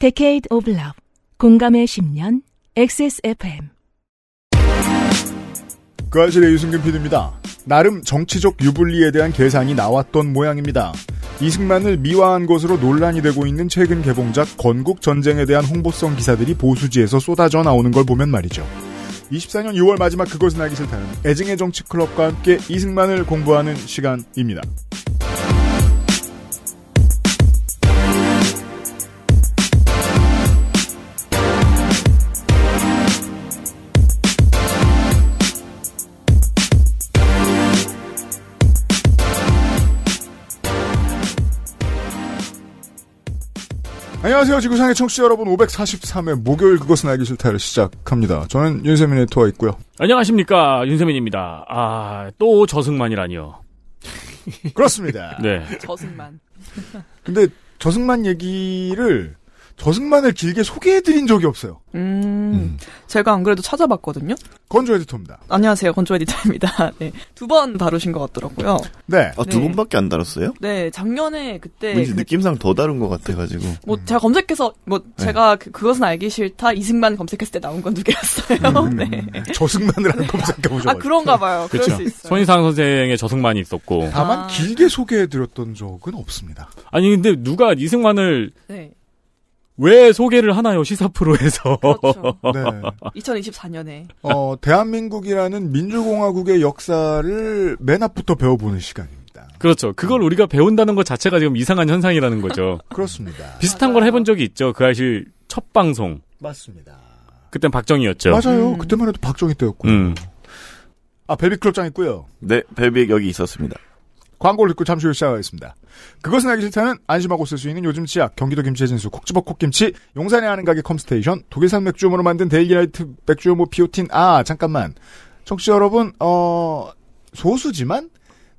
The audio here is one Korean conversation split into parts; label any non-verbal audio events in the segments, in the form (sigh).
Decade of Love 공감의 10년 XSFM 그아실의 유승균 PD입니다. 나름 정치적 유불리에 대한 계산이 나왔던 모양입니다. 이승만을 미화한 것으로 논란이 되고 있는 최근 개봉작 건국 전쟁에 대한 홍보성 기사들이 보수지에서 쏟아져 나오는 걸 보면 말이죠. 24년 6월 마지막 그것은 알기 싫다는 애증의 정치 클럽과 함께 이승만을 공부하는 시간입니다. 안녕하세요. 지구상의 청취자 여러분 543회 목요일 그것은 알기 싫다를 시작합니다. 저는 윤세민의 토와 있고요. 안녕하십니까. 윤세민입니다. 아, 또 저승만이라니요. 그렇습니다. (laughs) 네. 저승만. 근데 저승만 얘기를 저승만을 길게 소개해드린 적이 없어요. 음, 음. 제가 안 그래도 찾아봤거든요. 건조 에디터입니다. 안녕하세요, 건조 에디터입니다. (laughs) 네, 두 번 다루신 것 같더라고요. 네, 아, 두 네. 번밖에 안 다뤘어요? 네, 작년에 그때 왠지 그, 느낌상 더 다른 것 같아가지고. 뭐 음. 제가 검색해서 뭐 네. 제가 네. 그, 것은 알기 싫다 이승만 검색했을 때 나온 건 두 개였어요. 음, (laughs) 네. (laughs) 저승만을 네. 검색해보죠. 아 그런가 봐요. 그렇죠. 손희상 선생의 저승만이 있었고. 다만 아. 길게 소개해드렸던 적은 없습니다. 아니 근데 누가 이승만을 네. 왜 소개를 하나요 시사 프로에서? 그렇죠. (laughs) 네. 2024년에 어, 대한민국이라는 민주공화국의 역사를 맨 앞부터 배워보는 시간입니다. 그렇죠. 그걸 우리가 배운다는 것 자체가 지금 이상한 현상이라는 거죠. (laughs) 그렇습니다. 비슷한 맞아요. 걸 해본 적이 있죠. 그 아실 첫 방송. 맞습니다. 그땐 박정희였죠. 맞아요. 음. 그때만 해도 박정희 때였고. 음. 아 베비 클럽장 있고요. 네, 베비 여기 있었습니다. 광고를 듣고 잠시 후에 시작하겠습니다. 그것은 알기 싫다는 안심하고 쓸 수 있는 요즘 치약 경기도 김치 의 진수 콕집어 콕김치 용산에 하는 가게 컴스테이션 독일산 맥주음으로 만든 데일리라이트 맥주음모 비오틴 아 잠깐만 청취자 여러분 어 소수지만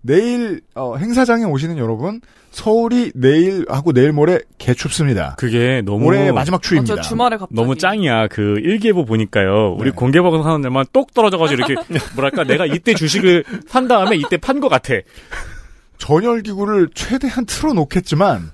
내일 어, 행사장에 오시는 여러분 서울이 내일 하고 내일 모레 개춥습니다. 그게 너무 올해 마지막 추입니다 아, 주말에 갑자기. 너무 짱이야. 그 일기예보 보니까요. 우리 네. 공개 방송 하는 데만똑 떨어져가지고 이렇게 (laughs) 뭐랄까 내가 이때 주식을 산 다음에 이때 판 것 같아. 전열기구를 최대한 틀어놓겠지만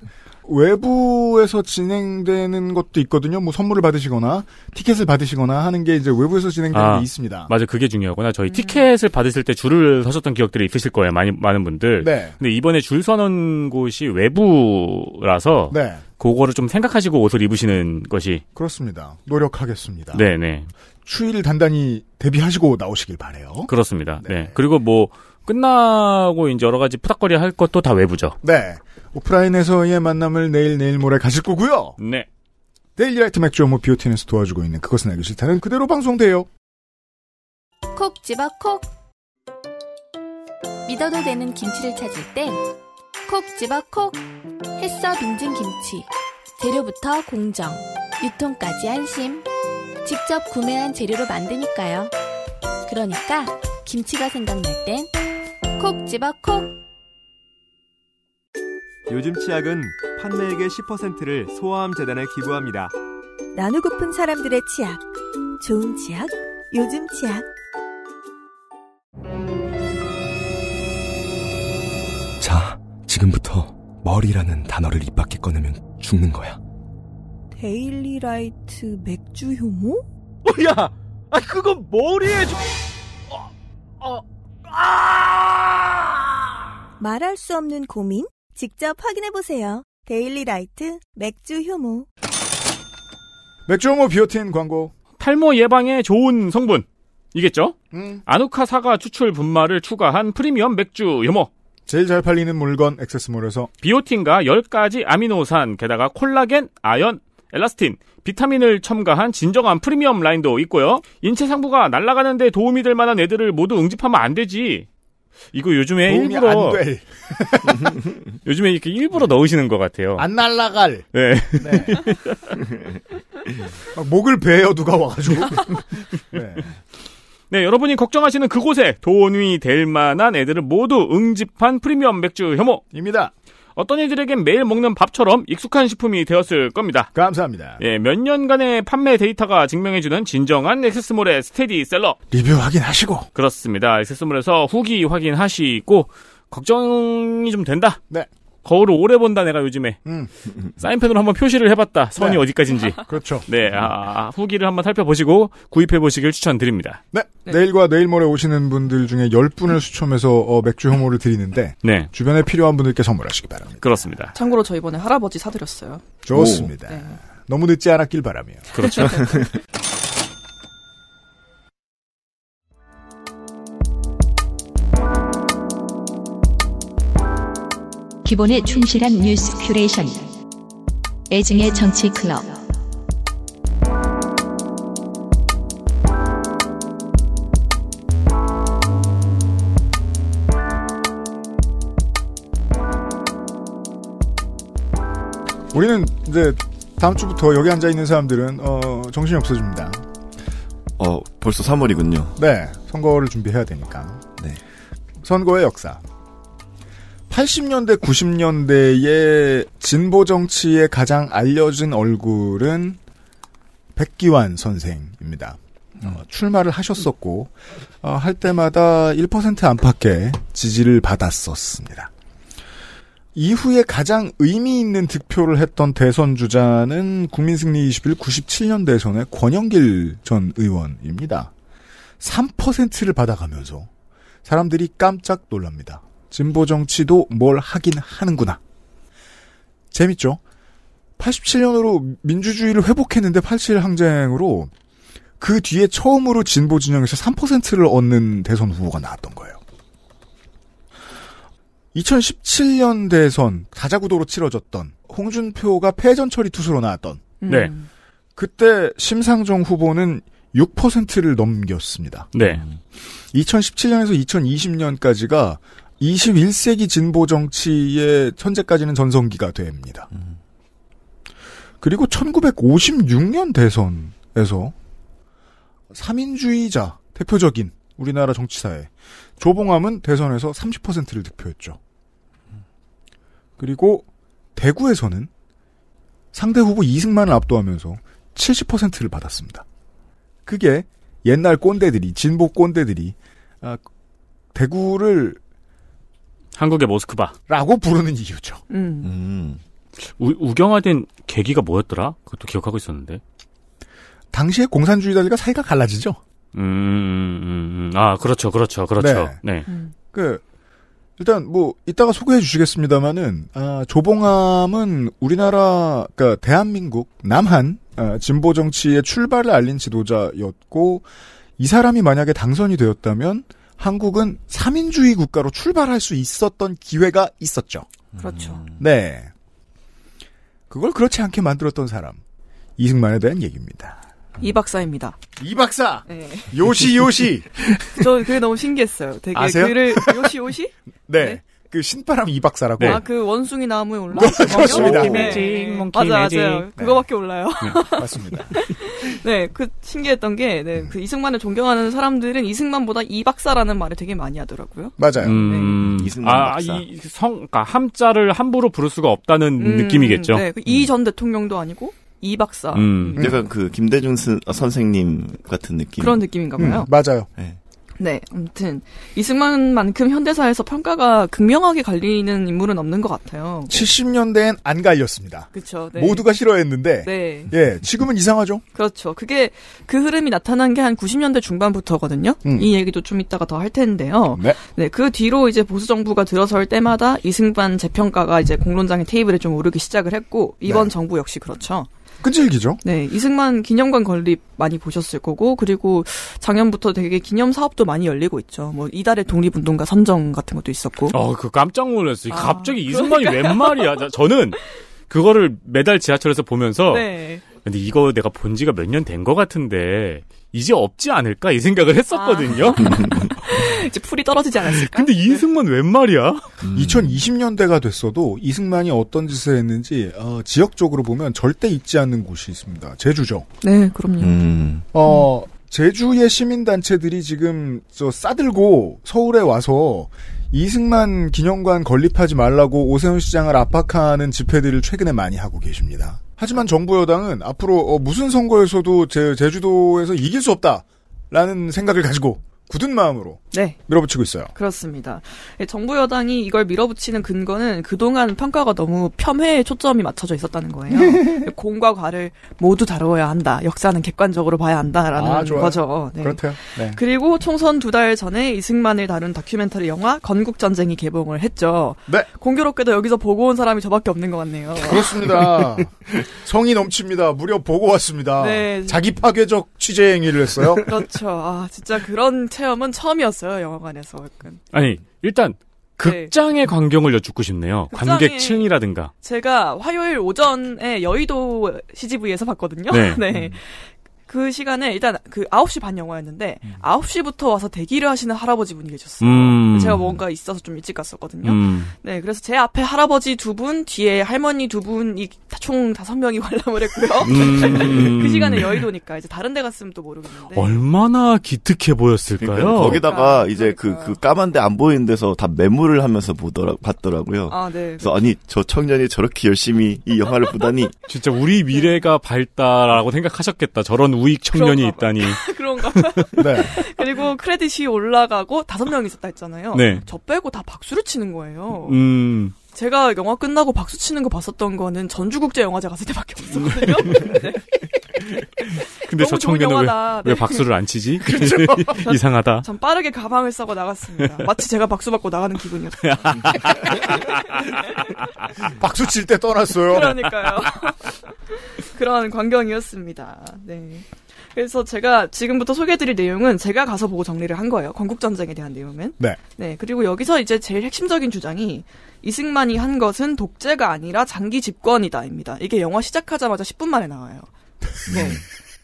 외부에서 진행되는 것도 있거든요. 뭐 선물을 받으시거나 티켓을 받으시거나 하는 게 이제 외부에서 진행되는 아, 게 있습니다. 맞아, 요 그게 중요하구나. 저희 음. 티켓을 받으실 때 줄을 서셨던 기억들이 있으실 거예요. 많이 많은 분들. 네. 근데 이번에 줄 서는 곳이 외부라서 네. 그거를 좀 생각하시고 옷을 입으시는 것이 그렇습니다. 노력하겠습니다. 네, 네. 추위를 단단히 대비하시고 나오시길 바래요. 그렇습니다. 네. 네. 그리고 뭐 끝나고 이제 여러 가지 푸닥거리 할 것도 다 외부죠. 네. 오프라인에서의 만남을 내일 내일 모레 가실 거고요. 네. 데일리라이트 맥주 업무 비오틴에서 도와주고 있는 그것은 알기 싫다는 그대로 방송돼요. 콕 집어 콕. 믿어도 되는 김치를 찾을 땐 콕 집어 콕. 햇서 빙진 김치. 재료부터 공정. 유통까지 안심. 직접 구매한 재료로 만드니까요. 그러니까 김치가 생각날 땐콕 집어 콕 요즘 치약은 판매액의 10%를 소아암 재단에 기부합니다. 나누고픈 사람들의 치약. 좋은 치약, 요즘 치약. 자, 지금부터 머리라는 단어를 입 밖에 꺼내면 죽는 거야. 데일리라이트 맥주 효모? 야, 아 그건 머리에 좀... 어, 어. 아! 말할 수 없는 고민? 직접 확인해보세요. 데일리 라이트 맥주 효모. 맥주 효모 비오틴 광고. 탈모 예방에 좋은 성분. 이겠죠? 음. 아누카 사과 추출 분말을 추가한 프리미엄 맥주 효모. 제일 잘 팔리는 물건 액세스몰에서 비오틴과 10가지 아미노산, 게다가 콜라겐, 아연, 엘라스틴, 비타민을 첨가한 진정한 프리미엄 라인도 있고요. 인체 상부가 날아가는데 도움이 될 만한 애들을 모두 응집하면 안 되지. 이거 요즘에 일부러 (laughs) 요즘에 이렇게 일부러 넣으시는 것 같아요. 안 날라갈. 네. 네. 아, 목을 베어 누가 와가지고. (laughs) 네. 네, 여러분이 걱정하시는 그곳에 돈이 될 만한 애들을 모두 응집한 프리미엄 맥주 혐오입니다. 어떤 이들에겐 매일 먹는 밥처럼 익숙한 식품이 되었을 겁니다. 감사합니다. 예, 몇 년간의 판매 데이터가 증명해주는 진정한 액세스몰의 스테디셀러. 리뷰 확인하시고. 그렇습니다. 액세스몰에서 후기 확인하시고 걱정이 좀 된다. 네. 거울을 오래 본다 내가 요즘에 음. 사인펜으로 한번 표시를 해봤다 선이 네. 어디까지인지 (laughs) 그렇죠 네 아, 아, 후기를 한번 살펴보시고 구입해보시길 추천드립니다 네. 네. 내일과 내일모레 오시는 분들 중에 10분을 추첨해서 어, 맥주 효모를 드리는데 네. 주변에 필요한 분들께 선물하시기 바랍니다 그렇습니다 참고로 저 이번에 할아버지 사드렸어요 좋습니다 네. 너무 늦지 않았길 바라며 그렇죠 (laughs) 기본에 충실한 뉴스 큐레이션. 애증의 정치 클럽. 우리는 이제 다음 주부터 여기 앉아 있는 사람들은 어, 정신이 없어집니다. 어 벌써 3월이군요. 네 선거를 준비해야 되니까. 네 선거의 역사. 80년대, 90년대의 진보 정치에 가장 알려진 얼굴은 백기환 선생입니다. 어, 출마를 하셨었고 어, 할 때마다 1% 안팎의 지지를 받았었습니다. 이후에 가장 의미 있는 득표를 했던 대선 주자는 국민승리 21 97년 대선의 권영길 전 의원입니다. 3%를 받아가면서 사람들이 깜짝 놀랍니다. 진보 정치도 뭘 하긴 하는구나. 재밌죠? 87년으로 민주주의를 회복했는데 87 항쟁으로 그 뒤에 처음으로 진보 진영에서 3%를 얻는 대선 후보가 나왔던 거예요. 2017년 대선 다자구도로 치러졌던 홍준표가 패전 처리 투수로 나왔던 음. 네. 그때 심상정 후보는 6%를 넘겼습니다. 네. 2017년에서 2020년까지가 21세기 진보 정치의 현재까지는 전성기가 됩니다. 음. 그리고 1956년 대선에서 삼인주의자 대표적인 우리나라 정치사에 조봉암은 대선에서 30%를 득표했죠. 그리고 대구에서는 상대 후보 이승만을 압도하면서 70%를 받았습니다. 그게 옛날 꼰대들이 진보 꼰대들이 아, 대구를 한국의 모스크바라고 부르는 이유죠. 음. 음. 우, 우경화된 계기가 뭐였더라? 그것도 기억하고 있었는데. 당시에 공산주의자들과 사이가 갈라지죠. 음, 음, 음, 음. 아 그렇죠, 그렇죠, 그렇죠. 네. 네. 음. 그 일단 뭐 이따가 소개해 주시겠습니다만은 아, 조봉암은 우리나라 그러니까 대한민국 남한 아, 진보 정치의 출발을 알린 지도자였고 이 사람이 만약에 당선이 되었다면 한국은 3인주의 국가로 출발할 수 있었던 기회가 있었죠. 그렇죠. 음. 네. 그걸 그렇지 않게 만들었던 사람. 이승만에 대한 얘기입니다. 이 박사입니다. 이 박사. 네. 요시 요시. (laughs) 저 그게 너무 신기했어요. 되게 아세요? 글을 요시 요시? (laughs) 네. 네. 그 신바람 이 박사라고. 네. 아, 아그 원숭이 나무에 올라. 네, 그렇습니다. 네. 맞아 맞아요. 그거밖에 몰라요. 맞습니다. 네, 그 신기했던 게, 네, 음. 그 이승만을 존경하는 사람들은 이승만보다 이 박사라는 말을 되게 많이 하더라고요. 맞아요. 음, 네. 이승만 아, 아 박사. 이 성, 그러니까 함자를 함부로 부를 수가 없다는 음, 느낌이겠죠. 네, 그 음. 이전 대통령도 아니고 이 박사. 음. 약간 그 김대중 스, 선생님 같은 느낌. 그런 느낌인가 봐요. 음. 음. 맞아요. 네. 네, 아무튼 이승만만큼 현대사에서 평가가 극명하게 갈리는 인물은 없는 것 같아요. 70년대엔 안 갈렸습니다. 그렇 네. 모두가 싫어했는데, 네. 예, 지금은 이상하죠. 그렇죠. 그게 그 흐름이 나타난 게 한 90년대 중반부터거든요. 음. 이 얘기도 좀 이따가 더 할 텐데요. 네. 네, 그 뒤로 이제 보수 정부가 들어설 때마다 이승만 재평가가 이제 공론장의 테이블에 좀 오르기 시작을 했고 이번 네. 정부 역시 그렇죠. 끈질기죠? 네, 이승만 기념관 건립 많이 보셨을 거고, 그리고 작년부터 되게 기념 사업도 많이 열리고 있죠. 뭐, 이달의 독립운동가 선정 같은 것도 있었고. 어, 그 깜짝 놀랐어요. 아, 갑자기 이승만이 그러니까요. 웬 말이야. 저는 그거를 매달 지하철에서 보면서 네. 근데 이거 내가 본 지가 몇 년 된 것 같은데 이제 없지 않을까 이 생각을 아. 했었거든요. 아. (laughs) 이제 풀이 떨어지지 않았을까? 근데 이승만 네. 웬 말이야? 음. 2020년대가 됐어도 이승만이 어떤 짓을 했는지 어, 지역적으로 보면 절대 잊지 않는 곳이 있습니다. 제주죠. 네, 그럼요. 음. 어, 음. 제주의 시민단체들이 지금 싸들고 서울에 와서 이승만 기념관 건립하지 말라고 오세훈 시장을 압박하는 집회들을 최근에 많이 하고 계십니다. 하지만 정부 여당은 앞으로 어, 무슨 선거에서도 제, 제주도에서 이길 수 없다라는 생각을 가지고 굳은 마음으로 네. 밀어붙이고 있어요. 그렇습니다. 예, 정부 여당이 이걸 밀어붙이는 근거는 그동안 평가가 너무 폄훼에 초점이 맞춰져 있었다는 거예요. (laughs) 공과 과를 모두 다루어야 한다. 역사는 객관적으로 봐야 한다라는 아, 거죠. 네. 그렇대요. 네. 그리고 총선 두 달 전에 이승만을 다룬 다큐멘터리 영화 건국전쟁이 개봉을 했죠. 네. 공교롭게도 여기서 보고 온 사람이 저밖에 없는 것 같네요. 그렇습니다. (laughs) 성이 넘칩니다. 무려 보고 왔습니다. 네. 자기 파괴적 취재 행위를 했어요. 그렇죠. 아, 진짜 그런 체험은 처음이었어요. 놀랐어요 영화관에서 약간. 아니 일단 극장의 네. 광경을 여쭙고 싶네요. 관객층이라든가. 제가 화요일 오전에 여의도 CGV에서 봤거든요. 네. (laughs) 네. 음. 그 시간에 일단 그 9시 반 영화였는데 음. 9시부터 와서 대기를 하시는 할아버지 분이 계셨어요. 음. 제가 뭔가 있어서 좀 일찍 갔었거든요. 음. 네, 그래서 제 앞에 할아버지 두 분, 뒤에 할머니 두 분이 총 다섯 명이 (laughs) 관람을 했고요. 음. 그 시간에 여의도니까 이제 다른 데 갔으면 또 모르겠는데. 얼마나 기특해 보였을까요? 그러니까 거기다가 그러니까, 이제 그그 그까만데안 그러니까. 그 보이는 데서 다 매물을 하면서 보더라 봤더라고요. 아, 네. 그래서 아니 저 청년이 저렇게 열심히 이 영화를 보다니 진짜 우리 미래가 밝다라고 생각하셨겠다. 저런 우익 청년이 있다니. (laughs) 그런가 (laughs) 네. 그리고 크레딧이 올라가고 다섯 명 있었다 했잖아요. 네. 저 빼고 다 박수를 치는 거예요. 음. 제가 영화 끝나고 박수 치는 거 봤었던 거는 전주국제영화제 갔을 때밖에 없었거든요. (laughs) 네. 근데 저 청년은 왜, 왜 네. 박수를 안 치지? (laughs) 그렇죠. 그렇죠. 이상하다. 전 빠르게 가방을 싸고 나갔습니다. 마치 제가 박수 받고 나가는 기분이었어요. (laughs) 박수 칠 때 떠났어요. 그러니까요. (laughs) 그런 광경이었습니다. 네. 그래서 제가 지금부터 소개해드릴 내용은 제가 가서 보고 정리를 한 거예요. 건국전쟁에 대한 내용은. 네. 네. 그리고 여기서 이제 제일 핵심적인 주장이 이승만이 한 것은 독재가 아니라 장기 집권이다입니다. 이게 영화 시작하자마자 10분 만에 나와요. 네. 음.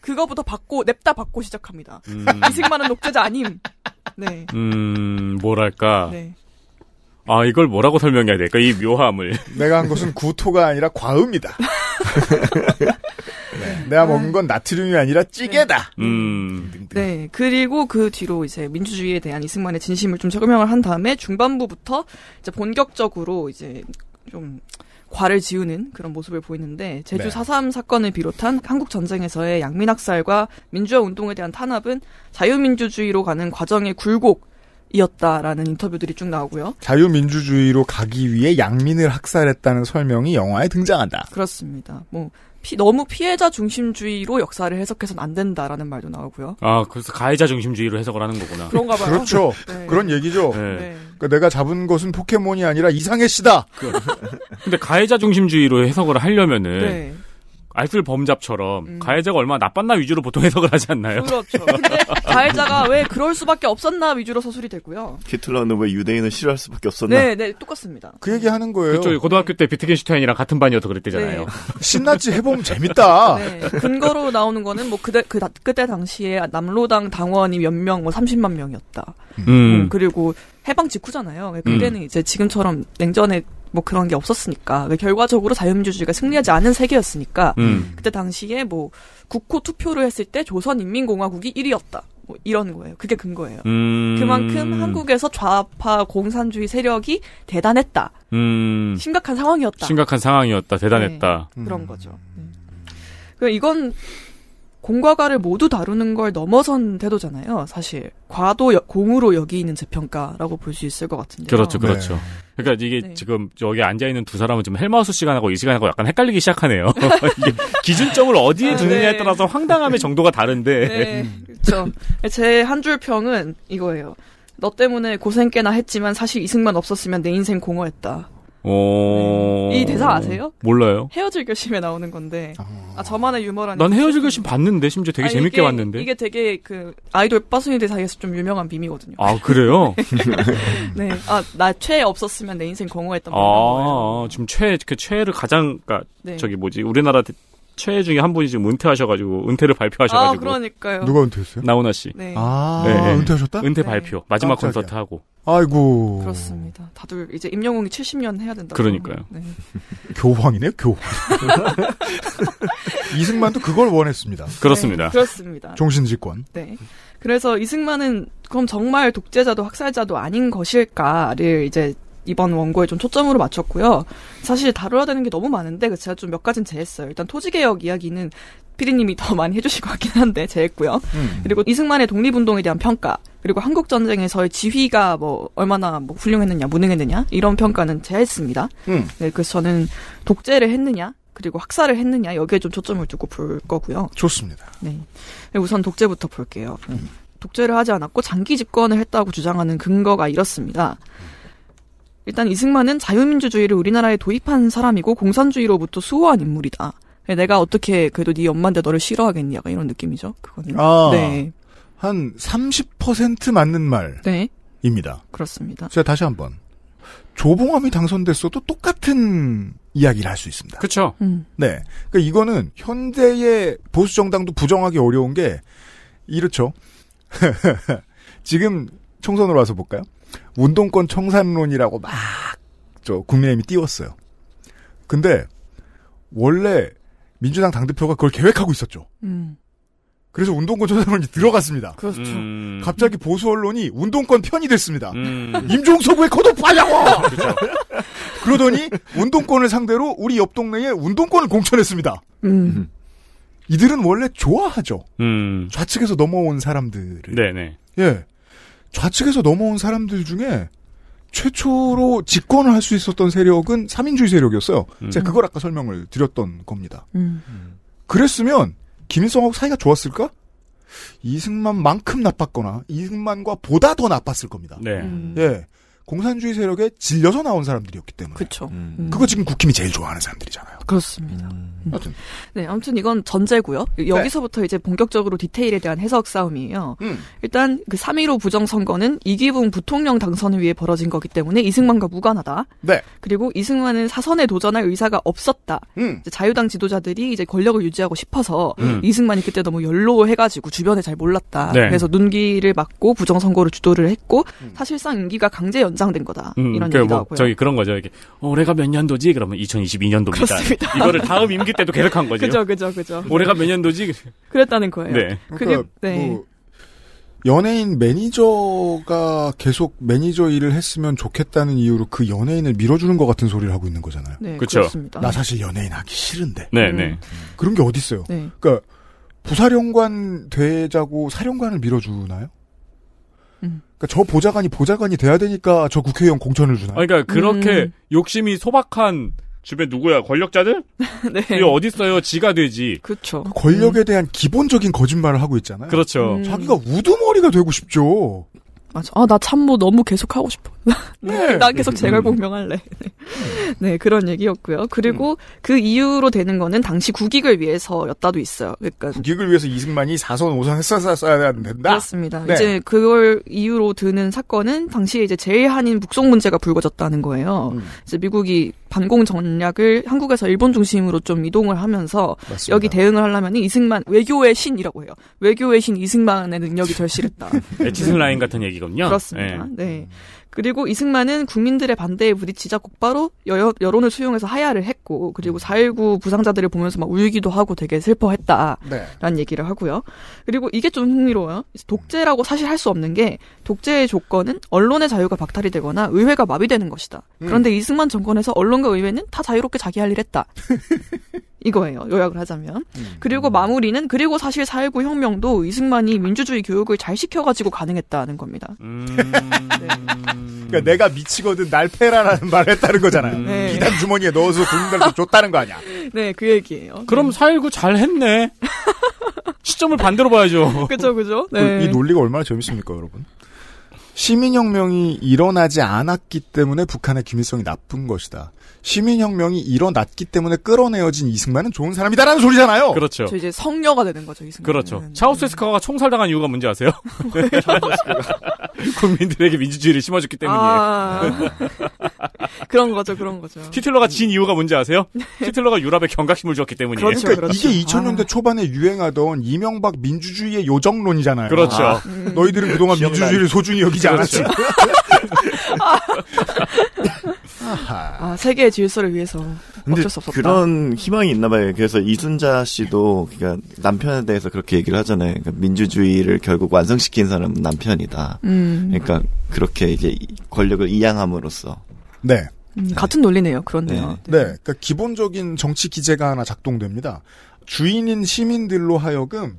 그거부터 받고 냅다 받고 시작합니다. 음. 이승만은 녹제자 아님. 네. 음 뭐랄까. 네. 아 이걸 뭐라고 설명해야 될까 이 묘함을. 내가 한 것은 구토가 아니라 과음이다. (laughs) 네. 내가 먹은 건 나트륨이 아니라 찌개다. 네. 음. 음. 네. 그리고 그 뒤로 이제 민주주의에 대한 이승만의 진심을 좀 설명을 한 다음에 중반부부터 이제 본격적으로 이제 좀 과를 지우는 그런 모습을 보이는데 제주 네. 4.3 사건을 비롯한 한국 전쟁에서의 양민학살과 민주화 운동에 대한 탄압은 자유민주주의로 가는 과정의 굴곡 이었다라는 인터뷰들이 쭉 나오고요. 자유민주주의로 가기 위해 양민을 학살했다는 설명이 영화에 등장한다. 그렇습니다. 뭐 피, 너무 피해자 중심주의로 역사를 해석해서는 안 된다라는 말도 나오고요. 아, 그래서 가해자 중심주의로 해석을 하는 거구나. 그런가 봐요. 그렇죠. 네. 그런 얘기죠. 네. 네. 그러니까 내가 잡은 것은 포켓몬이 아니라 이상해 씨다. 그, 근데 가해자 중심주의로 해석을 하려면은 네. 알쓸 범잡처럼 음. 가해자가 얼마나 나빴나 위주로 보통 (laughs) 해석을 하지 않나요? 그렇죠. 근데 (laughs) 가해자가 왜 그럴 수밖에 없었나 위주로 서술이 되고요. 히틀러는 왜 유대인을 싫어할 수밖에 없었나? 네, 네, 똑같습니다. 그 얘기 하는 거예요. 그쵸, 그렇죠. 고등학교 때 비트겐슈타인이랑 같은 반이어서 그랬대잖아요. 네. (laughs) 신나지 해보면 재밌다. 네, 근거로 나오는 거는 뭐 그때, 그, 그때 당시에 남로당 당원이 몇 명, 뭐 30만 명이었다. 음. 음, 그리고 해방 직후잖아요. 그때는 음. 이제 지금처럼 냉전에 뭐 그런 게 없었으니까 결과적으로 자유민주주의가 승리하지 않은 세계였으니까 음. 그때 당시에 뭐 국호 투표를 했을 때 조선인민공화국이 1위였다. 뭐 이런 거예요. 그게 근거예요. 음... 그만큼 한국에서 좌파 공산주의 세력이 대단했다. 음... 심각한 상황이었다. 심각한 상황이었다. 대단했다. 네, 그런 음. 거죠. 그 이건 공과 과를 모두 다루는 걸 넘어선 태도잖아요. 사실 과도 여, 공으로 여기는 있 재평가라고 볼 수 있을 것 같은데요. 그렇죠, 그렇죠. 네. 그러니까 이게 네. 지금 여기 앉아 있는 두 사람은 지금 헬마우스 시간하고 이 시간하고 약간 헷갈리기 시작하네요. (laughs) 기준점을 어디에 아, 두느냐에 네. 따라서 황당함의 정도가 다른데. 네, 그렇죠. 제 한 줄 평은 이거예요. 너 때문에 고생 꽤나 했지만 사실 이승만 없었으면 내 인생 공허했다. 어... 네. 이 대사 아세요? 몰라요. 헤어질 결심에 나오는 건데. 아, 아 저만의 유머라는. 난 헤어질 결심 봤는데 심지어 되게 아, 재밌게 이게, 봤는데. 이게 되게 그 아이돌 빠순이대사에서좀 유명한 밈이거든요. 아 그래요? (laughs) 네. 네. 아나 최애 없었으면 내 인생 공허했던 아, 아 지금 최애 그 최애를 가장 그니까 네. 저기 뭐지 우리나라 최애 중에 한 분이 지금 은퇴하셔가지고 은퇴를 발표하셔가지고. 아, 그러니까요. 누가 은퇴했어요? 나훈아 씨. 네. 아, 네. 네. 은퇴하셨다? 은퇴 네. 발표. 마지막 깜짝이야. 콘서트 하고. 아이고. 그렇습니다. 다들 이제 임영웅이 70년 해야 된다. 그러니까요. 네. (laughs) 교황이네요, 교황. (laughs) 이승만도 그걸 원했습니다. 그렇습니다. 네, 그렇습니다. 종신집권. 네. 그래서 이승만은 그럼 정말 독재자도 학살자도 아닌 것일까를 이제 이번 원고에 좀 초점으로 맞췄고요. 사실 다뤄야 되는 게 너무 많은데 그 제가 좀 몇 가지는 제했어요. 일단 토지개혁 이야기는 피디님이 더 많이 해주시것같긴 한데 제했고요. 음. 그리고 이승만의 독립운동에 대한 평가 그리고 한국 전쟁에서의 지휘가 뭐 얼마나 뭐 훌륭했느냐 무능했느냐 이런 평가는 제했습니다. 음. 네, 그래서 저는 독재를 했느냐 그리고 학살을 했느냐 여기에 좀 초점을 두고 볼 거고요. 좋습니다. 네, 네 우선 독재부터 볼게요. 네. 음. 독재를 하지 않았고 장기 집권을 했다고 주장하는 근거가 이렇습니다. 일단 이승만은 자유민주주의를 우리나라에 도입한 사람이고 공산주의로부터 수호한 인물이다. 네, 내가 어떻게 그래도 네 엄마인데 너를 싫어하겠냐 약간 이런 느낌이죠. 그거는. 아, 네. 한 30% 맞는 말. 네. 입니다. 그렇습니다. 제가 다시 한번 조봉암이 당선됐어도 똑같은 이야기를 할 수 있습니다. 그렇죠. 음. 네, 그러니까 이거는 현대의 보수 정당도 부정하기 어려운 게 이렇죠. (laughs) 지금 총선으로 와서 볼까요? 운동권 청산론이라고 막 저 국민의힘이 띄웠어요. 근데 원래 민주당 당대표가 그걸 계획하고 있었죠. 음. 그래서 운동권 조사론이 들어갔습니다. 그렇죠. 음. 갑자기 보수 언론이 운동권 편이 됐습니다. 음. (laughs) 임종석의컷오프야냐그러더니 (laughs) 그렇죠. 운동권을 상대로 우리 옆 동네에 운동권을 공천했습니다. 음. 이들은 원래 좋아하죠. 음. 좌측에서 넘어온 사람들을. 네네. 예. 좌측에서 넘어온 사람들 중에 최초로 집권을 할 수 있었던 세력은 삼인주의 세력이었어요. 음. 제가 그걸 아까 설명을 드렸던 겁니다. 음. 음. 그랬으면 김일성하고 사이가 좋았을까? 이승만만큼 나빴거나 이승만과 보다 더 나빴을 겁니다. 네. 음. 예. 공산주의 세력에 질려서 나온 사람들이었기 때문에. 그렇죠. 음. 그거 지금 국힘이 제일 좋아하는 사람들이잖아요. 그렇습니다. 음. 아무튼. 음. 네, 아무튼 이건 전제고요. 여기서부터 네. 이제 본격적으로 디테일에 대한 해석 싸움이에요. 음. 일단 그3.15 부정선거는 이기붕 부통령 당선을 위해 벌어진 거기 때문에 이승만과 무관하다. 네. 그리고 이승만은 사선에 도전할 의사가 없었다. 음. 자유당 지도자들이 이제 권력을 유지하고 싶어서 이승만이 그때 너무 연로해가지고 주변에 잘 몰랐다. 네. 그래서 눈길을 막고 부정선거를 주도를 했고 사실상 인기가 강제였 연장된 거다. 음, 이런 그러니까 뭐 저기 그런 거죠. 이게 어, 올해가 몇 년도지? 그러면 2022년도입니다. 그렇습니다. 이거를 다음 임기 때도 계속 한 거죠. 그죠, 그죠, 그죠. 올해가 몇 년도지? 그랬다는 거예요. 네. 그게 그러니까 네. 뭐 연예인 매니저가 계속 매니저 일을 했으면 좋겠다는 이유로 그 연예인을 밀어주는 것 같은 소리를 하고 있는 거잖아요. 네, 그렇습니다나 사실 연예인 하기 싫은데. 네, 음. 네. 그런 게 어디 있어요? 네. 그러니까 부사령관 되자고 사령관을 밀어주나요? 그러니까 저 보좌관이 보좌관이 돼야 되니까 저 국회의원 공천을 주나. 요 그러니까 그렇게 음. 욕심이 소박한 주변 누구야 권력자들? (laughs) 네. 이 어디 있어요? 지가 되지. 그렇죠. 권력에 음. 대한 기본적인 거짓말을 하고 있잖아요. 그렇죠. 음. 자기가 우두머리가 되고 싶죠. 맞아. 아나 참모 너무 계속 하고 싶어. 네. 난 (laughs) 계속 음. 제갈복명할래 음. 네, 그런 얘기였고요. 그리고 음. 그 이유로 되는 거는 당시 국익을 위해서였다도 있어요. 그러니까 국익을 위해서 이승만이 4선 5선 했었어야 된다. 그렇습니다. 네. 이제 그걸 이유로 드는 사건은 당시에 이제 제일 한인 북송 문제가 불거졌다는 거예요. 음. 이제 미국이 반공 전략을 한국에서 일본 중심으로 좀 이동을 하면서 맞습니다. 여기 대응을 하려면 이승만 외교의 신이라고 해요. 외교의 신 이승만의 능력이 절실했다. 에치슨 (laughs) 네, 라인 같은 얘기군요. 그렇습니다. 네. 네. 음. 그리고 이승만은 국민들의 반대에 부딪히자 곧바로 여, 론을 수용해서 하야를 했고 그리고 4.19 음. 부상자들을 보면서 막 울기도 하고 되게 슬퍼했다라는 네. 얘기를 하고요. 그리고 이게 좀 흥미로워요. 독재라고 사실 할 수 없는 게 독재의 조건은 언론의 자유가 박탈이 되거나 의회가 마비되는 것이다. 그런데 음. 이승만 정권에서 언론과 의회는 다 자유롭게 자기 할 일 했다. (laughs) 이거예요. 요약을 하자면. 음. 그리고 마무리는 그리고 사실 4.19 혁명도 이승만이 민주주의 교육을 잘 시켜가지고 가능했다는 겁니다. 음. 네. 그러니까 음. 내가 미치거든 날 패라라는 말을 했다는 거잖아요. 음. 네. 비단 주머니에 넣어서 국민들한 줬다는 거 아니야. (laughs) 네, 그 얘기예요. 그럼 4.19 잘했네. (laughs) 시점을 반대로 봐야죠. 그죠, 그죠. 그 네. 이 논리가 얼마나 재밌습니까, 여러분? 시민혁명이 일어나지 않았기 때문에 북한의 기밀성이 나쁜 것이다. 시민혁명이 일어났기 때문에 끌어내어진 이승만은 좋은 사람이다라는 소리잖아요. 그렇죠. 이제 성녀가 되는 거죠 이승만. 그렇죠. 차우스웨스카가 총살당한 이유가 뭔지 아세요? (laughs) (laughs) 국민들에게 민주주의를 심어줬기 때문이에요. 아... (laughs) 그런 거죠, 그런 거죠. 히틀러가 음. 진 이유가 뭔지 아세요? (laughs) 네. 히틀러가 유럽에 경각심을 주었기 때문이에요. 그렇죠, 그러니까 그렇죠. 이게 2000년대 아. 초반에 유행하던 이명박 민주주의의 요정론이잖아요. 그렇죠. 아, 아 음. 너희들은 그동안 민주주의를 소중히 여기지 그렇죠. 않았지. (laughs) 아, 세계의 질서를 위해서 어쩔 수 없었다. 그런 희망이 있나 봐요. 그래서 이순자 씨도 그러니까 남편에 대해서 그렇게 얘기를 하잖아요. 그러니까 민주주의를 결국 완성시킨 사람은 남편이다. 음. 그러니까 그렇게 이제 권력을 이양함으로써 네. 음, 같은 논리네요. 그런데요. 네. 네. 네. 그러니까 기본적인 정치 기재가 하나 작동됩니다. 주인인 시민들로 하여금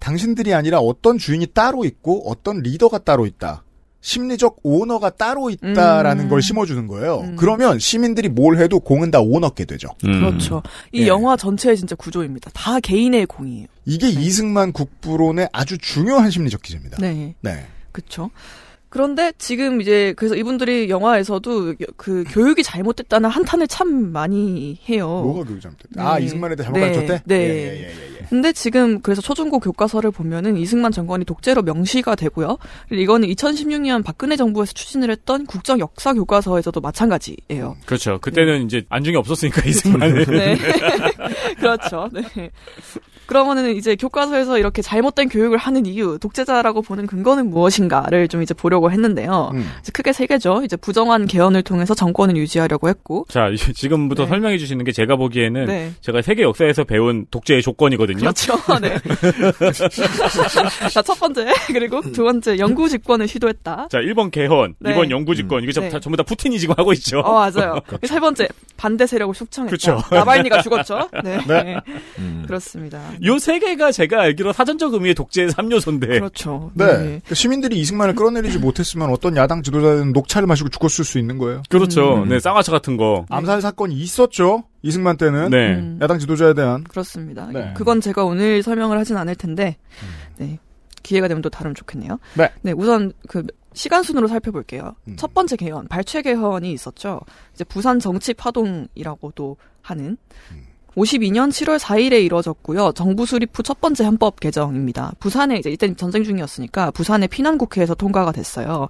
당신들이 아니라 어떤 주인이 따로 있고 어떤 리더가 따로 있다. 심리적 오너가 따로 있다라는 음. 걸 심어주는 거예요. 음. 그러면 시민들이 뭘 해도 공은 다오너게 되죠. 음. 그렇죠. 이 예. 영화 전체의 진짜 구조입니다. 다 개인의 공이에요. 이게 네. 이승만 국부론의 아주 중요한 심리적 기재입니다 네. 네. 그렇죠. 그런데 지금 이제 그래서 이분들이 영화에서도 그 교육이 잘못됐다는 한탄을 참 많이 해요. 뭐가 교육 잘못됐다? 네. 아 이승만에 대해 잘못 가르쳤대? 네. 예, 예, 예, 예, 근데 지금 그래서 초중고 교과서를 보면은 이승만 정권이 독재로 명시가 되고요. 이거는 2016년 박근혜 정부에서 추진을 했던 국정 역사 교과서에서도 마찬가지예요. 그렇죠. 그때는 네. 이제 안중이 없었으니까 이승만은. 네. 그렇죠. 네. 그러면은 이제 교과서에서 이렇게 잘못된 교육을 하는 이유, 독재자라고 보는 근거는 무엇인가를 좀 이제 보려고 하려고 했는데요. 음. 크게 세 개죠. 이제 부정한 개헌을 통해서 정권을 유지하려고 했고. 자, 지금부터 네. 설명해 주시는 게 제가 보기에는 네. 제가 세계 역사에서 배운 독재의 조건이거든요. 그렇죠. (laughs) 네. (laughs) 자, 첫 번째. 그리고 두 번째, 영구 집권을 시도했다. 자, 1번 개헌, 네. 2번 영구 집권. 음. 이게 네. 전부 다 푸틴이 지금 하고 있죠. 어, 맞아요. (laughs) 세 번째, 반대 세력을 숙청했다. 그렇죠. 나발니가 죽었죠. 네. 네. 음. 그렇습니다. 요 세 개가 제가 알기로 사전적 의미의 독재의 3요소인데. 그렇죠. 네. 네. 시민들이 이승만을 끌어내리지 못 못했으면 어떤 야당 지도자는 녹차를 마시고 죽었을 수 있는 거예요. 그렇죠. 음. 네, 쌍화차 같은 거. 네. 암살 사건이 있었죠. 이승만 때는 네. 음. 야당 지도자에 대한 그렇습니다. 네. 그건 제가 오늘 설명을 하진 않을 텐데 음. 네. 기회가 되면 또 다루면 좋겠네요. 네. 네, 우선 그 시간 순으로 살펴볼게요. 음. 첫 번째 개헌, 발췌 개헌이 있었죠. 이제 부산 정치 파동이라고도 하는 음. 52년 7월 4일에 이뤄졌고요. 정부 수립 후 첫 번째 헌법 개정입니다. 부산에 이제 이때 전쟁 중이었으니까 부산의 피난 국회에서 통과가 됐어요.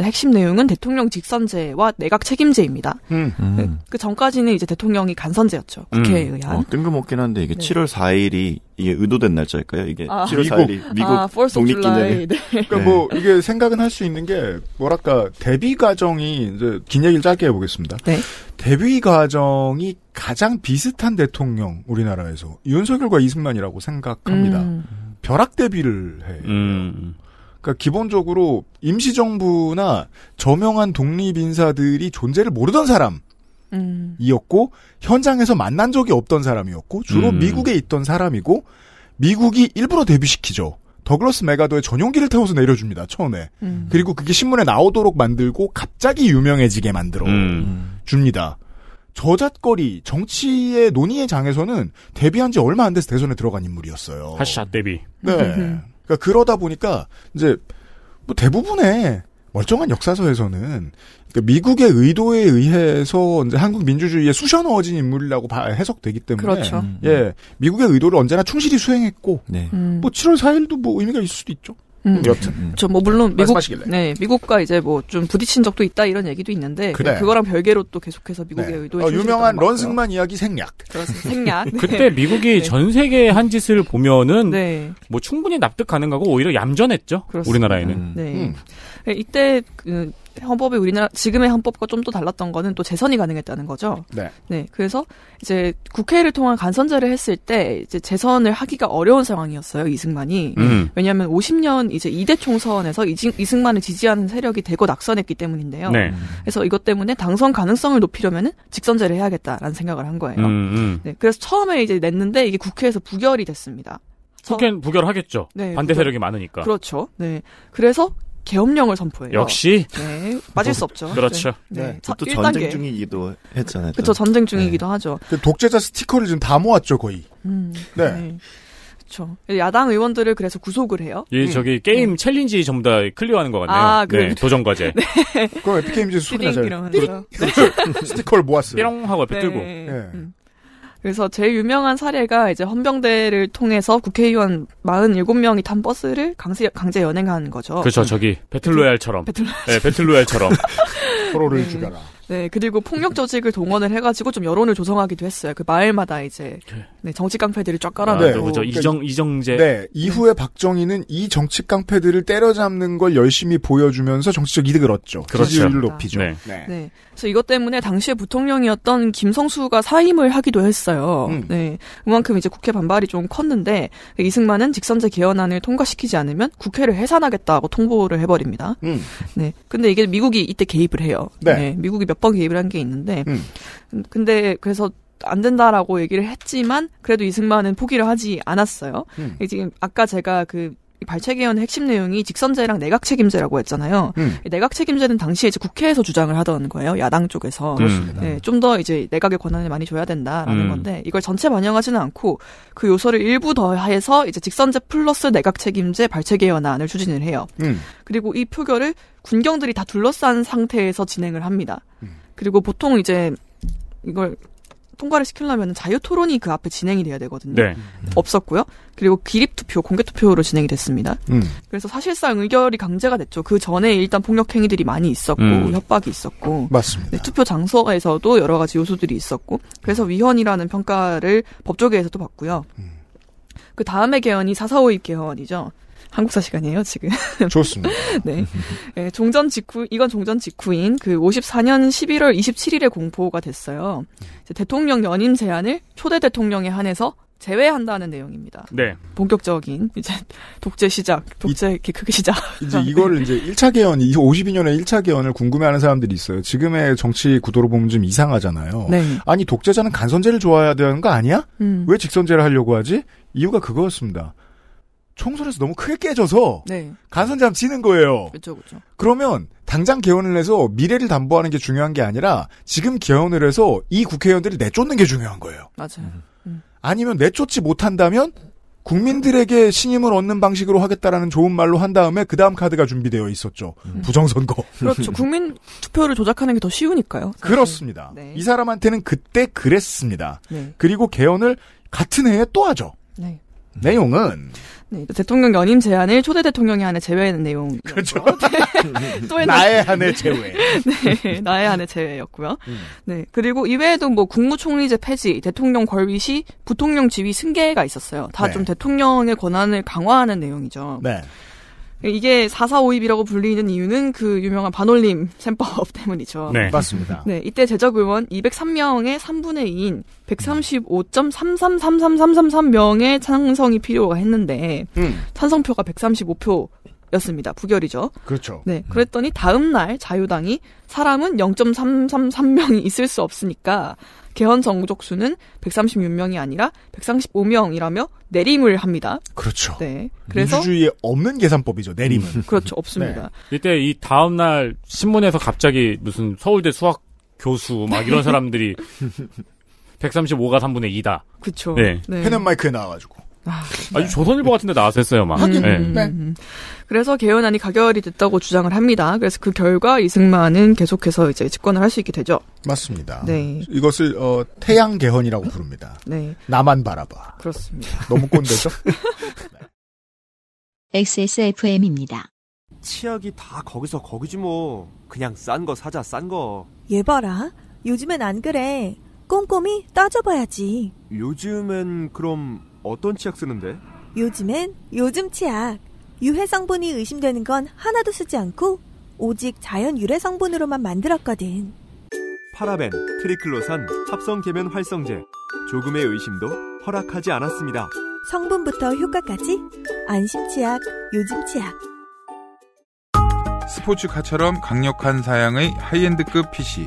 핵심 내용은 대통령 직선제와 내각 책임제입니다. 음. 음. 네. 그 전까지는 이제 대통령이 간선제였죠. 국회에 음. 의한. 어, 뜬금없긴 한데 이게 네. 7월 4일이 이게 의도된 날짜일까요? 이게 아, 7월 4일이 미국 아, 독립기념일. 네. 그러니까 네. 뭐 이게 생각은 할 수 있는 게 뭐랄까 데뷔 과정이 이제 긴 얘기를 짧게 해보겠습니다. 네. 데뷔 과정이 가장 비슷한 대통령 우리나라에서 윤석열과 이승만이라고 생각합니다. 음. 벼락 데뷔를 해 음. 그러니까 기본적으로 임시정부나 저명한 독립 인사들이 존재를 모르던 사람. 음. 이었고 현장에서 만난 적이 없던 사람이었고 주로 음. 미국에 있던 사람이고 미국이 일부러 데뷔시키죠. 더글러스 메가도의 전용기를 태워서 내려줍니다. 처음에 음. 그리고 그게 신문에 나오도록 만들고 갑자기 유명해지게 만들어 음. 줍니다. 저잣거리 정치의 논의의 장에서는 데뷔한 지 얼마 안 돼서 대선에 들어간 인물이었어요. 핫샷 데뷔. 네. 음. 그러니까 그러다 보니까 이제 뭐 대부분의 멀쩡한 역사서에서는 그러니까 미국의 의도에 의해서 이제 한국 민주주의에 쑤셔 넣어진 인물이라고 봐, 해석되기 때문에 그렇죠. 음, 음. 예 미국의 의도를 언제나 충실히 수행했고 네. 음. 뭐 7월 4일도 뭐 의미가 있을 수도 있죠. 음. 뭐 여튼 음, 저뭐 물론 미국 말씀하시길래. 네 미국과 이제 뭐 좀 부딪힌 적도 있다 이런 얘기도 있는데 그래. 그거랑 별개로 또 계속해서 미국의 네. 의도에 어, 유명한 런승만 이야기 생략 그렇습니다. 생략 (laughs) 네. 그때 미국이 네. 전 세계 한 짓을 보면은 네. 뭐 충분히 납득 가능하고 오히려 얌전했죠 그렇습니다. 우리나라에는 음. 네. 음. 이때 그 헌법이 우리나라 지금의 헌법과 좀 더 달랐던 거는 또 재선이 가능했다는 거죠. 네. 네. 그래서 이제 국회를 통한 간선제를 했을 때 이제 재선을 하기가 어려운 상황이었어요. 이승만이. 음. 왜냐하면 50년 이제 이대 총선에서 이 이승만을 지지하는 세력이 대거 낙선했기 때문인데요. 네. 그래서 이것 때문에 당선 가능성을 높이려면은 직선제를 해야겠다라는 생각을 한 거예요. 음, 음. 네. 그래서 처음에 이제 냈는데 이게 국회에서 부결이 됐습니다. 국회는 부결하겠죠. 네, 반대 부결. 세력이 많으니까. 그렇죠. 네. 그래서 계엄령을 선포해요. 역시 네 빠질 수 없죠. 그렇죠. 네, 네. 또 네. 전쟁 1단계. 중이기도 했잖아요. 그렇죠 전쟁 네. 중이기도 하죠. 그 독재자 스티커를 지금 다 모았죠 거의. 음, 네. 네. 그렇죠. 야당 의원들을 그래서 구속을 해요. 예, 음. 저기 게임 음. 챌린지 전부 다 클리어하는 것 같네요. 아, 그 네, 도전 과제. 네. 그럼 에픽 게임즈 소리 나잖 스티커를 모았어요. 띠 하고 옆에 네. 뜨고. 네. 음. 그래서 제일 유명한 사례가 이제 헌병대를 통해서 국회의원 47명이 탄 버스를 강제, 강제 연행한 거죠. 그렇죠. 저기 배틀로얄처럼. 배틀로얄. 네, 배틀로얄처럼. (laughs) 서로를 네. 죽여라. 네, 그리고 폭력 조직을 동원을 해가지고 좀 여론을 조성하기도 했어요. 그 마을마다 이제 네, 네 정치 깡패들을 쫙 깔아놓고. 아, 네, 이정 그 이정재. 네, 이후에 박정희는 이 정치 깡패들을 때려잡는 걸 열심히 보여주면서 정치적 이득을 얻죠. 그렇죠. 지지율을 그렇죠. 높이죠. 네. 네. 네. 그래서 이것 때문에 당시에 부통령이었던 김성수가 사임을 하기도 했어요. 음. 네, 그만큼 이제 국회 반발이 좀 컸는데 이승만은 직선제 개헌안을 통과시키지 않으면 국회를 해산하겠다고 통보를 해버립니다. 음. 네, 근데 이게 미국이 이때 개입을 해요. 네, 네. 미국이 몇 불법 개입을 한 게 있는데 음. 근데 그래서 안 된다라고 얘기를 했지만 그래도 이승만은 포기를 하지 않았어요. 음. 지금 아까 제가 그 발췌개헌의 핵심 내용이 직선제랑 내각책임제라고 했잖아요. 음. 내각책임제는 당시에 이제 국회에서 주장을 하던 거예요. 야당 쪽에서 네, 좀더 이제 내각의 권한을 많이 줘야 된다라는 음. 건데 이걸 전체 반영하지는 않고 그 요소를 일부 더해서 이제 직선제 플러스 내각책임제 발췌개헌안을 추진을 해요. 음. 그리고 이 표결을 군경들이 다 둘러싼 상태에서 진행을 합니다. 음. 그리고 보통 이제 이걸 통과를 시키려면 자유 토론이 그 앞에 진행이 돼야 되거든요. 네. 없었고요. 그리고 기립 투표, 공개 투표로 진행이 됐습니다. 음. 그래서 사실상 의결이 강제가 됐죠. 그 전에 일단 폭력 행위들이 많이 있었고 음. 협박이 있었고 맞습니다. 네, 투표 장소에서도 여러 가지 요소들이 있었고 그래서 위헌이라는 평가를 법조계에서도 받고요. 음. 그 다음의 개헌이 4.4.5입 개헌이죠. 한국사 시간이에요, 지금. (laughs) 좋습니다. 네. 네. 종전 직후, 이건 종전 직후인 그 54년 11월 27일에 공포가 됐어요. 대통령 연임 제한을 초대 대통령에 한해서 제외한다는 내용입니다. 네. 본격적인 이제 독재 시작, 독재 이렇게 크게 시작. 이제 이거를 (laughs) 네. 이제 1차 개헌, 52년의 1차 개헌을 궁금해하는 사람들이 있어요. 지금의 정치 구도로 보면 좀 이상하잖아요. 네. 아니 독재자는 간선제를 좋아해야 되는 거 아니야? 음. 왜 직선제를 하려고 하지? 이유가 그거였습니다. 총선에서 너무 크게 깨져서 네. 간선잠 치는 거예요. 그렇죠, 그렇죠. 그러면 당장 개헌을 해서 미래를 담보하는 게 중요한 게 아니라 지금 개헌을 해서 이 국회의원들을 내쫓는 게 중요한 거예요. 맞아요. 음. 음. 아니면 내쫓지 못한다면 국민들에게 신임을 얻는 방식으로 하겠다라는 좋은 말로 한 다음에 그 다음 카드가 준비되어 있었죠. 음. 부정선거. (laughs) 그렇죠. 국민 투표를 조작하는 게 더 쉬우니까요. 사실. 그렇습니다. 네. 이 사람한테는 그때 그랬습니다. 네. 그리고 개헌을 같은 해에 또 하죠. 네. 내용은 네, 대통령 연임 제한을 초대 대통령의 한해 제외하는 내용. 그렇죠. 네. (laughs) 네, 또 나의 한해 제외. (laughs) 네, 나의 한해 제외였고요. 음. 네, 그리고 이외에도 뭐 국무총리제 폐지, 대통령 권위시 부통령 지위 승계가 있었어요. 다좀 네. 대통령의 권한을 강화하는 내용이죠. 네. 이게 4452이라고 불리는 이유는 그 유명한 반올림 셈법 (laughs) 때문이죠. 네. 맞습니다. 네, 이때 제작 의원 203명의 3분의 2인 135.333333명의 찬성이 필요가 했는데 음. 찬성표가 135표 였습니다. 부결이죠. 그렇죠. 네. 그랬더니 다음 날 자유당이 사람은 0.333명이 있을 수 없으니까 개헌 정족수는 136명이 아니라 135명이라며 내림을 합니다. 그렇죠. 네. 그래서 민주주의에 없는 계산법이죠. 내림은. 음, 그렇죠. 없습니다. (laughs) 네. 이때 이 다음 날 신문에서 갑자기 무슨 서울대 수학 교수 막 이런 사람들이 135가 3분의 2다. 그렇죠. 네. 네. 펜앤마이크에 나와가지고. 아, 네. 조선일보 같은데 나와서 했어요, 막. 하긴, 네. 네. 그래서 개헌안이 가결이 됐다고 주장을 합니다. 그래서 그 결과 이승만은 계속해서 이제 집권을 할 수 있게 되죠. 맞습니다. 네. 이것을 어, 태양 개헌이라고 부릅니다. 네. 나만 바라봐. 그렇습니다. 너무 꼰대죠? XSFM입니다. (laughs) 치약이 다 거기서 거기지 뭐. 그냥 싼 거 사자 싼 거. 얘 봐라. 요즘엔 안 그래. 꼼꼼히 따져봐야지. 요즘엔 그럼 어떤 치약 쓰는데? 요즘엔 요즘 치약. 유해 성분이 의심되는 건 하나도 쓰지 않고 오직 자연 유래 성분으로만 만들었거든. 파라벤, 트리클로산, 합성 계면 활성제. 조금의 의심도 허락하지 않았습니다. 성분부터 효과까지 안심 치약, 요즘 치약. 스포츠카처럼 강력한 사양의 하이엔드급 PC.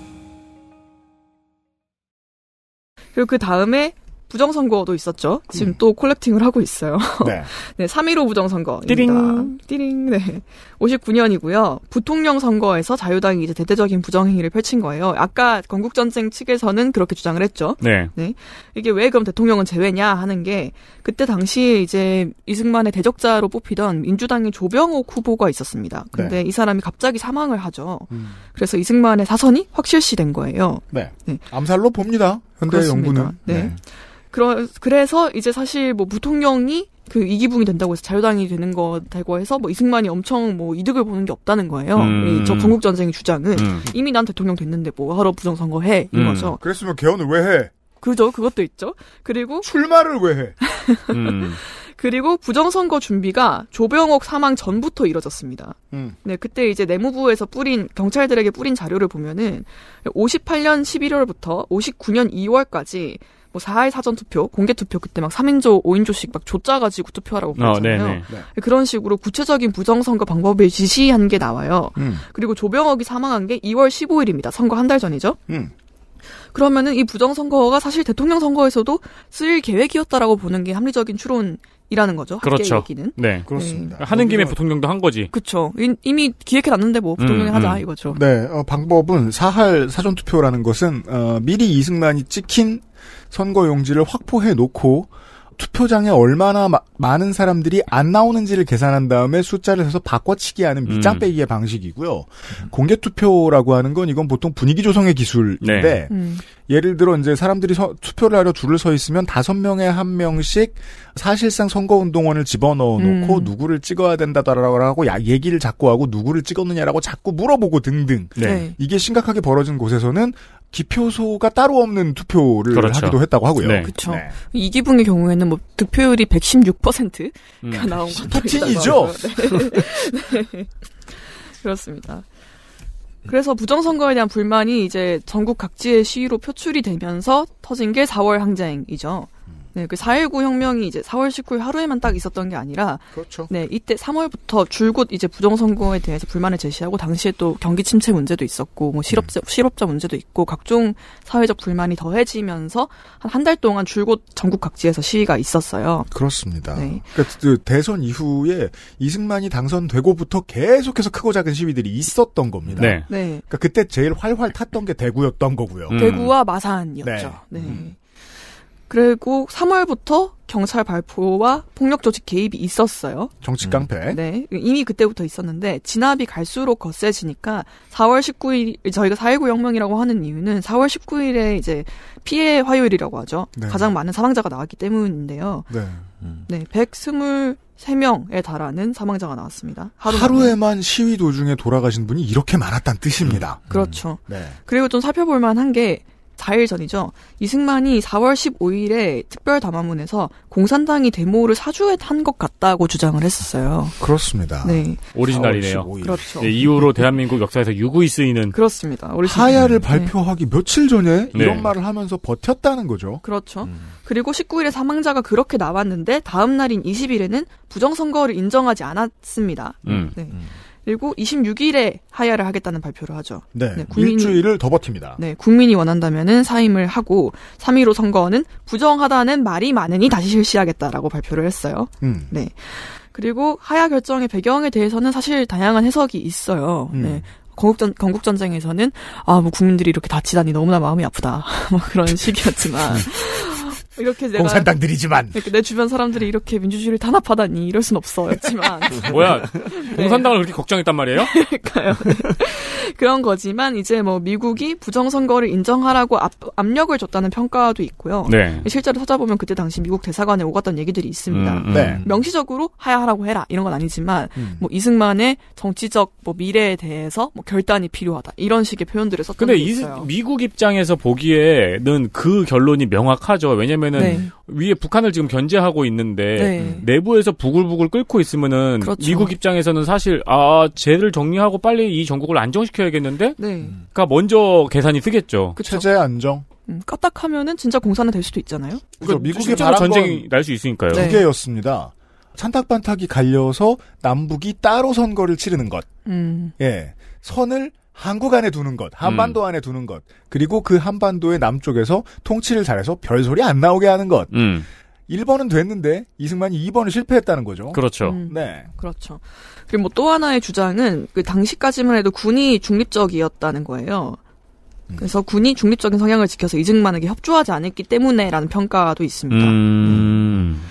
그리고 그 다음에 부정선거도 있었죠. 지금 음. 또 콜렉팅을 하고 있어요. (laughs) 네. 네, 3.15 부정선거입니다. 띠링. 띠링, 네. 59년이고요. 부통령 선거에서 자유당이 이제 대대적인 부정행위를 펼친 거예요. 아까 건국전쟁 측에서는 그렇게 주장을 했죠. 네. 네. 이게 왜 그럼 대통령은 제외냐 하는 게 그때 당시에 이제 이승만의 대적자로 뽑히던 민주당의 조병옥 후보가 있었습니다. 근데 네. 이 사람이 갑자기 사망을 하죠. 음. 그래서 이승만의 사선이 확실시된 거예요. 네. 네. 암살로 봅니다. 현대 그렇 연구는 네. 네. 그러, 그래서 이제 사실 뭐 무통령이 그 이기붕이 된다고 해서 자유당이 되는 거되고 해서 뭐 이승만이 엄청 뭐 이득을 보는 게 없다는 거예요. 음. 저 건국 전쟁의 주장은 음. 이미 난 대통령 됐는데 뭐 하러 부정선거 해 음. 이거죠. 그랬으면 개헌을 왜 해? 그죠 그것도 있죠. 그리고 출마를 왜 해? 음. (laughs) 그리고 부정선거 준비가 조병옥 사망 전부터 이뤄졌습니다. 음. 네, 그때 이제 내무부에서 뿌린 경찰들에게 뿌린 자료를 보면은 58년 11월부터 59년 2월까지 뭐 4일 사전 투표, 공개 투표 그때 막 3인조, 5인조씩 막 조짜 가지고 투표하라고 어, 그랬잖아요. 어, 그런 식으로 구체적인 부정선거 방법을 지시한 게 나와요. 음. 그리고 조병옥이 사망한 게 2월 15일입니다. 선거 한 달 전이죠. 음. 그러면은 이 부정선거가 사실 대통령 선거에서도 쓸 계획이었다라고 보는 게 합리적인 추론 이라는 거죠. 그렇죠. 얘기는. 네. 네. 그렇습니다. 네. 하는 김에 부통령도 한 거지. 그렇죠. 이미 기획해놨는데 뭐 부통령이 음, 하자 음. 이거죠. 네. 어, 방법은 사할 사전투표라는 것은 어, 미리 이승만이 찍힌 선거용지를 확보해놓고 투표장에 얼마나 마, 많은 사람들이 안 나오는지를 계산한 다음에 숫자를 해서 바꿔치기하는 밑장 음. 빼기의 음. 방식이고요. 공개 투표라고 하는 건 이건 보통 분위기 조성의 기술인데 네. 음. 예를 들어 이제 사람들이 서, 투표를 하려 줄을 서 있으면 다섯 명에 한 명씩 사실상 선거운동원을 집어넣어 놓고 음. 누구를 찍어야 된다라고 야, 얘기를 자꾸 하고 누구를 찍었느냐라고 자꾸 물어보고 등등 네. 네. 이게 심각하게 벌어진 곳에서는 기표소가 따로 없는 투표를 그렇죠. 하기도 했다고 하고요. 네. 그렇죠. 네. 이기분의 경우에는 뭐 득표율이 116%가 음. 나온 음. 것같 토틴이죠. 네. (laughs) 네. 그렇습니다. 그래서 부정선거에 대한 불만이 이제 전국 각지의 시위로 표출이 되면서 터진 게 4월 항쟁이죠. 네, 그 4.19 혁명이 이제 4월 19일 하루에만 딱 있었던 게 아니라, 그렇죠. 네, 이때 3월부터 줄곧 이제 부정선거에 대해서 불만을 제시하고, 당시에 또 경기 침체 문제도 있었고, 뭐 실업자, 음. 실업자 문제도 있고, 각종 사회적 불만이 더해지면서 한 한 달 동안 줄곧 전국 각지에서 시위가 있었어요. 그렇습니다. 네. 그러니까 그 대선 이후에 이승만이 당선되고부터 계속해서 크고 작은 시위들이 있었던 겁니다. 네. 네. 그러니까 그때 제일 활활 탔던 게 대구였던 거고요. 음. 대구와 마산이었죠. 네. 네. 음. 그리고 3월부터 경찰 발포와 폭력 조직 개입이 있었어요. 정치 깡패. 음. 네. 이미 그때부터 있었는데 진압이 갈수록 거세지니까 4월 19일 저희가 4.19 혁명이라고 하는 이유는 4월 19일에 이제 피해 화요일이라고 하죠. 네. 가장 많은 사망자가 나왔기 때문인데요. 네. 음. 네. 123명에 달하는 사망자가 나왔습니다. 하루 에만 시위 도중에 돌아가신 분이 이렇게 많았다는 뜻입니다. 음. 그렇죠. 음. 네. 그리고 좀 살펴볼 만한 게 4일 전이죠. 이승만이 4월 15일에 특별 담화문에서 공산당이 데모를 사주에탄 것 같다고 주장을 했었어요. 그렇습니다. 네. 오리지널이네요. 그렇죠. 네, 이후로 대한민국 역사에서 유구히 쓰이는 그렇습니다. 하야를 네. 발표하기 며칠 전에 네. 이런 말을 하면서 버텼다는 거죠. 그렇죠. 음. 그리고 19일에 사망자가 그렇게 나왔는데 다음 날인 20일에는 부정선거를 인정하지 않았습니다. 음. 네. 음. 그리고 26일에 하야를 하겠다는 발표를 하죠. 네, 네 국민이, 일주일을 더 버팁니다. 네, 국민이 원한다면은 사임을 하고 3.15 선거는 부정하다는 말이 많으니 다시 실시하겠다라고 발표를 했어요. 음. 네. 그리고 하야 결정의 배경에 대해서는 사실 다양한 해석이 있어요. 음. 네. 건국전, 건국전쟁에서는, 아, 뭐, 국민들이 이렇게 다치다니 너무나 마음이 아프다. (laughs) 뭐, 그런 식이었지만, 음. 이렇게 내가 공산당들이지만 내 주변 사람들이 이렇게 민주주의를 탄압하다니 이럴 순 없어였지만 (laughs) 뭐야 네. 공산당을 네. 그렇게 걱정했단 말이에요? (laughs) 그러니까요. (laughs) 그런 거지만 이제 뭐 미국이 부정선거를 인정하라고 압, 압력을 줬다는 평가도 있고요. 네. 실제로 찾아보면 그때 당시 미국 대사관에 오갔던 얘기들이 있습니다. 음, 음. 네. 명시적으로 하야하라고 해라 이런 건 아니지만 음. 뭐 이승만의 정치적 뭐 미래에 대해서 뭐 결단이 필요하다 이런 식의 표현들을 썼던 근데 미국 입장에서 보기에는 그 결론이 명확하죠. 왜냐면 왜냐면은 네. 위에 북한을 지금 견제하고 있는데 네. 내부에서 부글부글 끓고 있으면은 그렇죠. 미국 입장에서는 사실 아 쟤를 정리하고 빨리 이 전국을 안정시켜야겠는데 네. 그러니까 먼저 계산이 쓰겠죠. 그쵸. 체제 안정. 까딱하면은 음, 진짜 공산화 될 수도 있잖아요. 그러니 미국의 바로 전쟁이 날 수 있으니까요. 네. 두 개였습니다. 찬탁반탁이 갈려서 남북이 따로 선거를 치르는 것. 음. 예. 선을 한국 안에 두는 것, 한반도 음. 안에 두는 것, 그리고 그 한반도의 남쪽에서 통치를 잘해서 별소리 안 나오게 하는 것. 음. 1번은 됐는데 이승만이 2번을 실패했다는 거죠. 그렇죠. 음, 네. 그렇죠. 그리고 뭐또 하나의 주장은 그 당시까지만 해도 군이 중립적이었다는 거예요. 음. 그래서 군이 중립적인 성향을 지켜서 이승만에게 협조하지 않았기 때문에라는 평가도 있습니다. 음. 음.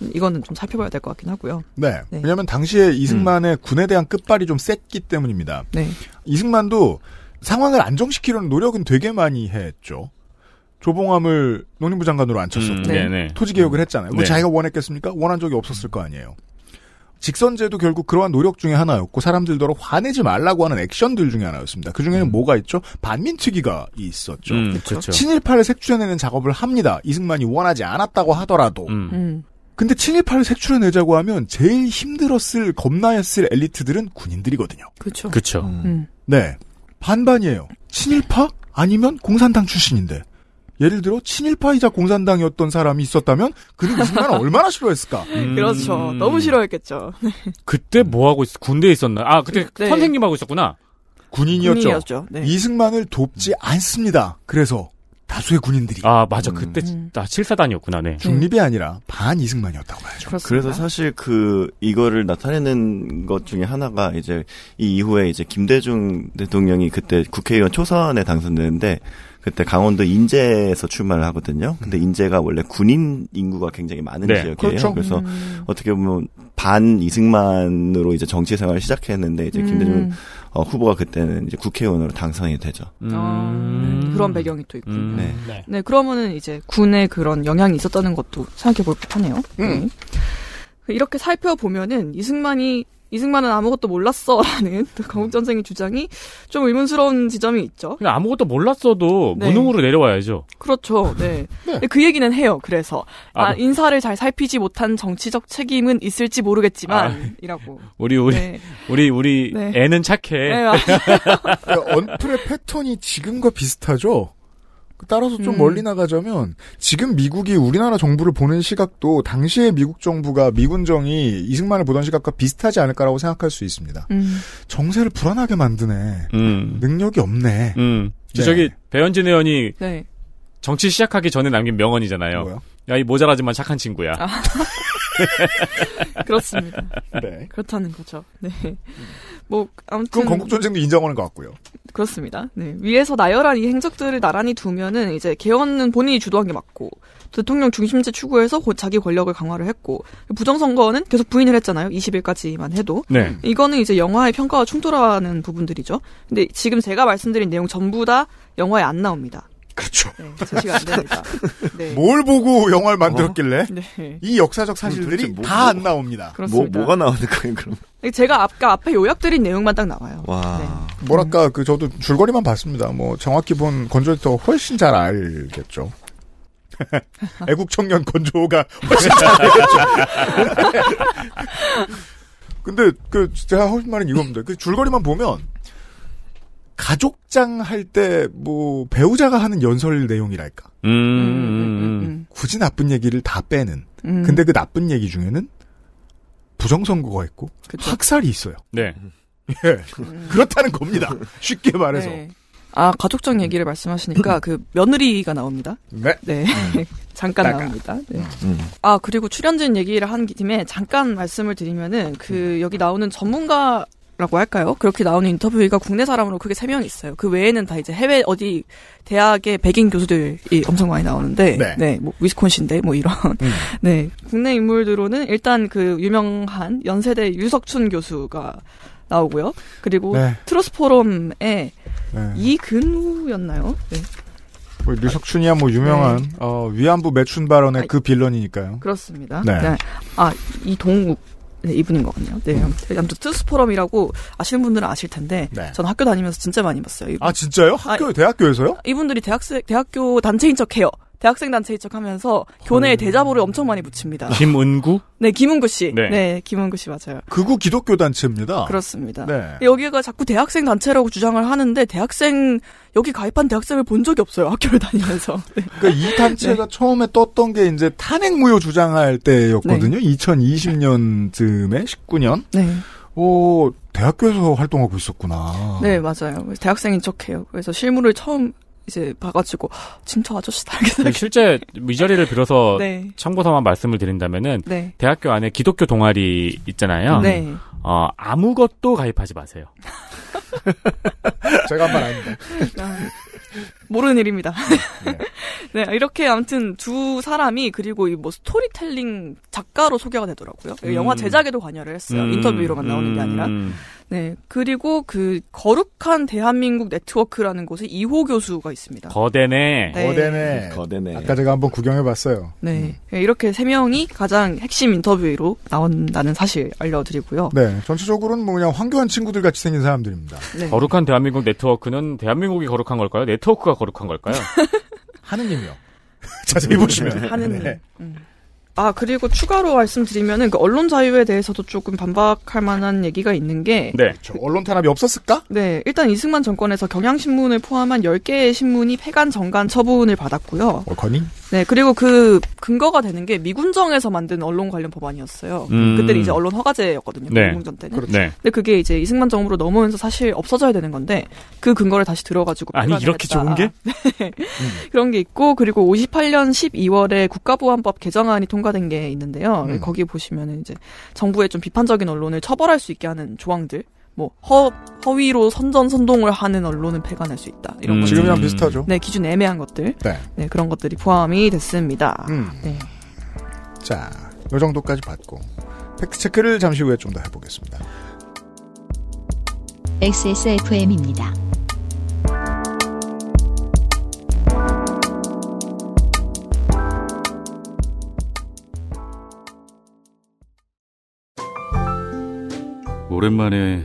이거는 좀 살펴봐야 될 것 같긴 하고요. 네. 네. 왜냐하면 당시에 음. 이승만의 음. 군에 대한 끝발이 좀 셌기 때문입니다. 네. 이승만도 상황을 안정시키려는 노력은 되게 많이 했죠. 조봉암을 농림부 장관으로 앉혔었고 음, 네, 네. 토지 개혁을 음. 했잖아요. 뭐 네. 자기가 원했겠습니까? 원한 적이 없었을 거 아니에요. 직선제도 결국 그러한 노력 중에 하나였고 사람들더러 화내지 말라고 하는 액션들 중에 하나였습니다. 그 중에는 음. 뭐가 있죠? 반민특위가 있었죠. 음, 그렇죠. 친일파를 색출해내는 작업을 합니다. 이승만이 원하지 않았다고 하더라도. 음. 음. 근데 친일파를 색출해내자고 하면 제일 힘들었을 겁나했을 엘리트들은 군인들이거든요. 그렇죠. 그렇죠. 음. 네 반반이에요. 친일파 아니면 공산당 출신인데 예를 들어 친일파이자 공산당이었던 사람이 있었다면 그는 그 순간 얼마나 싫어했을까? (laughs) 음... 그렇죠. 너무 싫어했겠죠. 네. 그때 뭐 하고 있 군대에 있었나? 아 그때 네. 선생님하고 있었구나. 군인이었죠. 군인이었죠. 네. 이승만을 돕지 않습니다. 그래서 다수의 군인들이. 아, 맞아. 음. 그때 나 7사단이었구나, 네. 중립이 아니라 반 이승만이었다고 봐야죠. 그렇습니다. 그래서 사실 그, 이거를 나타내는 것 중에 하나가 이제 이 이후에 이제 김대중 대통령이 그때 국회의원 초선에 당선되는데 그때 강원도 인제에서 출마를 하거든요. 근데 음. 인제가 원래 군인 인구가 굉장히 많은 네. 지역이에요. 그렇죠. 그래서 음. 어떻게 보면 반 이승만으로 이제 정치 생활을 시작했는데 이제 김대중 음. 어, 후보가 그때는 이제 국회의원으로 당선이 되죠. 음. 아, 네. 그런 배경이 또 있군요. 음. 네. 네. 네. 그러면은 이제 군에 그런 영향이 있었다는 것도 생각해 볼 법하네요. 음. 네. 이렇게 살펴보면은 이승만이 이승만은 아무것도 몰랐어라는 강국전쟁의 (laughs) 주장이 좀 의문스러운 지점이 있죠. 아무것도 몰랐어도 네. 무능으로 내려와야죠. 그렇죠. 네. (laughs) 네. 그 얘기는 해요. 그래서 아, 아, 인사를 잘 살피지 못한 정치적 책임은 있을지 모르겠지만이라고. 아, 네. 우리 우리 네. 우리 우리 네. 애는 착해. 언플의 네, (laughs) 그러니까 패턴이 지금과 비슷하죠. 따라서 좀 음. 멀리 나가자면 지금 미국이 우리나라 정부를 보는 시각도 당시의 미국 정부가 미군정이 이승만을 보던 시각과 비슷하지 않을까라고 생각할 수 있습니다. 음. 정세를 불안하게 만드네. 음. 능력이 없네. 음. 네. 저기 배현진 의원이 네. 정치 시작하기 전에 남긴 명언이잖아요. 야 이 모자라지만 착한 친구야. 아. (laughs) (laughs) 그렇습니다. 네. 그렇다는 거죠. 네. 음. 뭐 아무튼 그건 건국 전쟁도 인정하는 것 같고요. 그렇습니다. 네. 위에서 나열한 이 행적들을 나란히 두면은 이제 개헌은 본인이 주도한 게 맞고 대통령 중심제 추구해서 곧 자기 권력을 강화를 했고 부정선거는 계속 부인을 했잖아요. 20일까지만 해도 네. 이거는 이제 영화의 평가와 충돌하는 부분들이죠. 근데 지금 제가 말씀드린 내용 전부 다 영화에 안 나옵니다. 그렇죠. 네, 제시가 안 됩니다. 네. 뭘 보고 영화를 만들었길래 어? 네. 이 역사적 사실들이 뭐, 다안 뭐 나옵니다. 뭐, 뭐, 그렇습니다. 뭐 뭐가 나오는가요 그럼? 제가 아까 앞에 요약드린 내용만 딱 나와요. 와. 네. 뭐랄까 그 저도 줄거리만 봤습니다. 뭐 정확히 본 건조에서 훨씬 잘 알겠죠. (laughs) 애국 청년 건조가 훨씬 잘 알겠죠. (laughs) 근데 그 제가 훨씬 말은 이겁니다. 그 줄거리만 보면 가족장 할 때 뭐 배우자가 하는 연설 내용이랄까. 음 음 음, 음, 음, 음, 굳이 나쁜 얘기를 다 빼는. 근데 그 나쁜 얘기 중에는 부정선거가 있고 그쵸. 학살이 있어요. 네. (laughs) 예. 그렇다는 겁니다. 쉽게 말해서. 네. 아 가족장 얘기를 말씀하시니까 그 며느리가 나옵니다. 네. 네. (laughs) 잠깐 나가. 나옵니다. 네. 아 그리고 출연진 얘기를 한 김에 잠깐 말씀을 드리면은 그 여기 나오는 전문가 라고 할까요? 그렇게 나오는 인터뷰가 국내 사람으로 크게 세 명 있어요. 그 외에는 다 이제 해외 어디 대학의 백인 교수들이 엄청 많이 나오는데, 네, 네뭐 위스콘신데 뭐 이런, 음. (laughs) 네 국내 인물들로는 일단 그 유명한 연세대 유석춘 교수가 나오고요. 그리고 네. 트러스 포럼에 네. 이근우였나요? 네. 뭐 류석춘이야 뭐 유명한 네. 어, 위안부 매춘 발언의 아, 그 빌런이니까요. 그렇습니다. 네. 네. 아 이동욱 네, 이 입는 거군요. 네. 음. 아무튼 투스 포럼이라고 아시는 분들은 아실 텐데 네. 저는 학교 다니면서 진짜 많이 봤어요. 이분. 아 진짜요? 아, 학교 아, 대학교에서요? 이분들이 대학생 대학교 단체인 척 해요. 대학생 단체에 입척하면서 교내에 음. 대자보를 엄청 많이 붙입니다. 김은구? 네, 김은구 씨. 네, 네 김은구 씨 맞아요. 그우 기독교 단체입니다. 그렇습니다. 네. 여기가 자꾸 대학생 단체라고 주장을 하는데 대학생 여기 가입한 대학생을 본 적이 없어요. 학교를 다니면서. (laughs) 네. 그러니까 이 단체가 네. 처음에 떴던 게 이제 탄핵 무효 주장할 때였거든요. 2020년쯤에 19년. 네. 오, 대학교에서 활동하고 있었구나. 네, 맞아요. 대학생인 척해요. 그래서 실물을 처음 이제 봐가지고 진짜 아저씨 달게 실제 이 자리를 빌어서 (laughs) 네. 참고서만 말씀을 드린다면은 네. 대학교 안에 기독교 동아리 있잖아요. 네. 어, 아무것도 가입하지 마세요. 제가 한 말 아닙니다. 아, 모르는 일입니다. 아, 네. (laughs) 네. 이렇게 아무튼 두 사람이 그리고 이 뭐 스토리텔링 작가로 소개가 되더라고요. 음. 영화 제작에도 관여를 했어요. 음. 인터뷰로 만 나오는 게 아니라. 음. 네. 그리고 그 거룩한 대한민국 네트워크라는 곳에 이호 교수가 있습니다. 거대네. 네. 거대네. 거대네. 아까 제가 한번 구경해 봤어요. 네. 음. 네, 이렇게 세 명이 가장 핵심 인터뷰로 나온다는 사실 알려드리고요. 네. 전체적으로는 뭐 그냥 황교안 친구들 같이 생긴 사람들입니다. 네. 거룩한 대한민국 네트워크는 대한민국이 거룩한 걸까요? 네트워크가 거룩한 걸까요? (laughs) 하느님이요. (laughs) 자세히 네. 보시면. 하느님. 네. 음. 아 그리고 추가로 말씀드리면은 그 언론 자유에 대해서도 조금 반박할 만한 얘기가 있는 게 네. 그 언론 탄압이 없었을까? 네. 일단 이승만 정권에서 경향신문을 포함한 10개의 신문이 폐간 정간 처분을 받았고요. 월커니? 어, 네, 그리고 그 근거가 되는 게 미군정에서 만든 언론 관련 법안이었어요. 음. 그때는 이제 언론 허가제였거든요. 네. 공공전 때는. 그렇죠. 네. 근데 그게 이제 이승만 정부로 넘어오면서 사실 없어져야 되는 건데 그 근거를 다시 들어가지고 아니 이렇게 했다. 좋은 게 (laughs) 네. 음. 그런 게 있고 그리고 58년 12월에 국가보안법 개정안이 통과된 게 있는데요. 음. 거기 보시면 이제 정부의 좀 비판적인 언론을 처벌할 수 있게 하는 조항들 뭐 허, 허위로 선전 선동을 하는 언론은 폐간할 수 있다. 이런 음. 지금이랑 비슷하죠. 네, 기준 애매한 것들. 네. 네 그런 것들이 포함이 됐습니다. 음. 네. 자, 요 정도까지 봤고 팩트 체크를 잠시 후에 좀 더 해보겠습니다. XSFM입니다. 오랜만에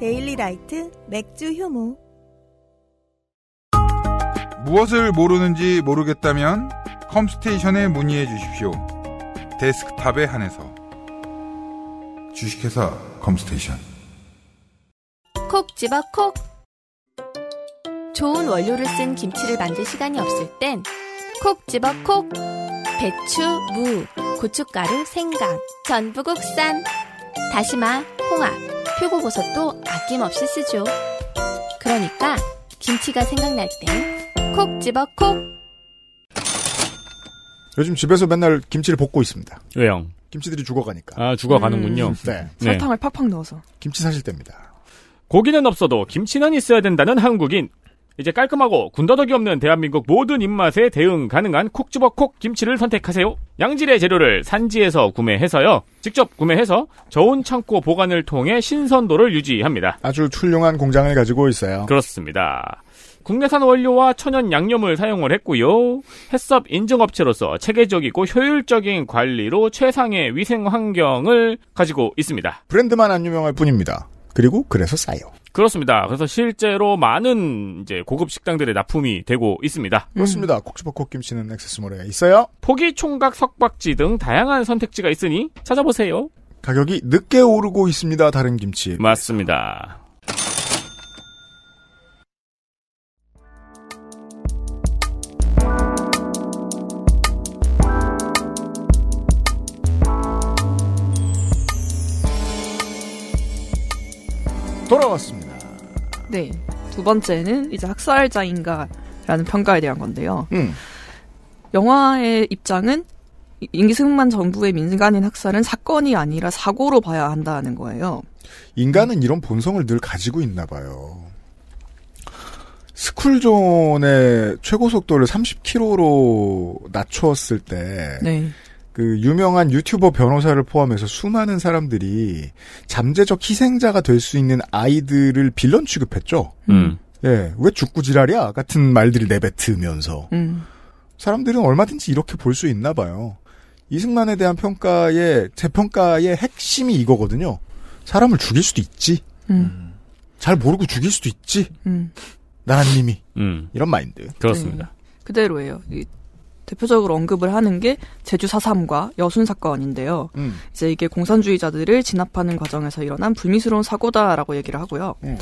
데일리 라이트 맥주 효모 무엇을 모르는지 모르겠다면 컴스테이션에 문의해 주십시오. 데스크탑에 한해서 주식회사 컴스테이션 콕 집어 콕 좋은 원료를 쓴 김치를 만들 시간이 없을 땐 콕 집어 콕 배추, 무, 고춧가루, 생강, 전부 국산 다시마, 홍합 표고버섯도 아낌없이 쓰죠. 그러니까 김치가 생각날 땐콕 집어 콕. 요즘 집에서 맨날 김치를 볶고 있습니다. 왜요? 김치들이 죽어가니까. 아 죽어가는군요. 음, 네. 네. 설탕을 팍팍 넣어서. 김치 사실 때입니다. 고기는 없어도 김치는 있어야 된다는 한국인 이제 깔끔하고 군더더기 없는 대한민국 모든 입맛에 대응 가능한 콕주어콕 김치를 선택하세요. 양질의 재료를 산지에서 구매해서요. 직접 구매해서 저온 창고 보관을 통해 신선도를 유지합니다. 아주 출륭한 공장을 가지고 있어요. 그렇습니다. 국내산 원료와 천연 양념을 사용을 했고요. 햇섭 인증업체로서 체계적이고 효율적인 관리로 최상의 위생 환경을 가지고 있습니다. 브랜드만 안 유명할 뿐입니다. 그리고 그래서 싸요. 그렇습니다. 그래서 실제로 많은 이제 고급 식당들의 납품이 되고 있습니다. 음. 그렇습니다. 콕지버콕 김치는 액세스몰에 있어요. 포기 총각 석박지 등 다양한 선택지가 있으니 찾아보세요. 가격이 늦게 오르고 있습니다. 다른 김치. 맞습니다. 돌아왔습니다. 네. 두 번째는 이제 학살자인가라는 평가에 대한 건데요. 음. 영화의 입장은 임기승만 정부의 민간인 학살은 사건이 아니라 사고로 봐야 한다는 거예요. 인간은 이런 본성을 늘 가지고 있나 봐요. 스쿨존의 최고 속도를 30km로 낮추었을 때 네. 그 유명한 유튜버 변호사를 포함해서 수많은 사람들이 잠재적 희생자가 될 수 있는 아이들을 빌런 취급했죠. 음. 예, 왜 죽고 지랄이야? 같은 말들을 내뱉으면서. 음. 사람들은 얼마든지 이렇게 볼 수 있나 봐요. 이승만에 대한 평가의, 재평가의 핵심이 이거거든요. 사람을 죽일 수도 있지. 음. 음. 잘 모르고 죽일 수도 있지. 음. 나라님이. 음. 이런 마인드. 그렇습니다. 그대로예요. 대표적으로 언급을 하는 게 제주 4.3과 여순 사건인데요. 음. 이제 이게 공산주의자들을 진압하는 과정에서 일어난 불미스러운 사고다라고 얘기를 하고요. 음.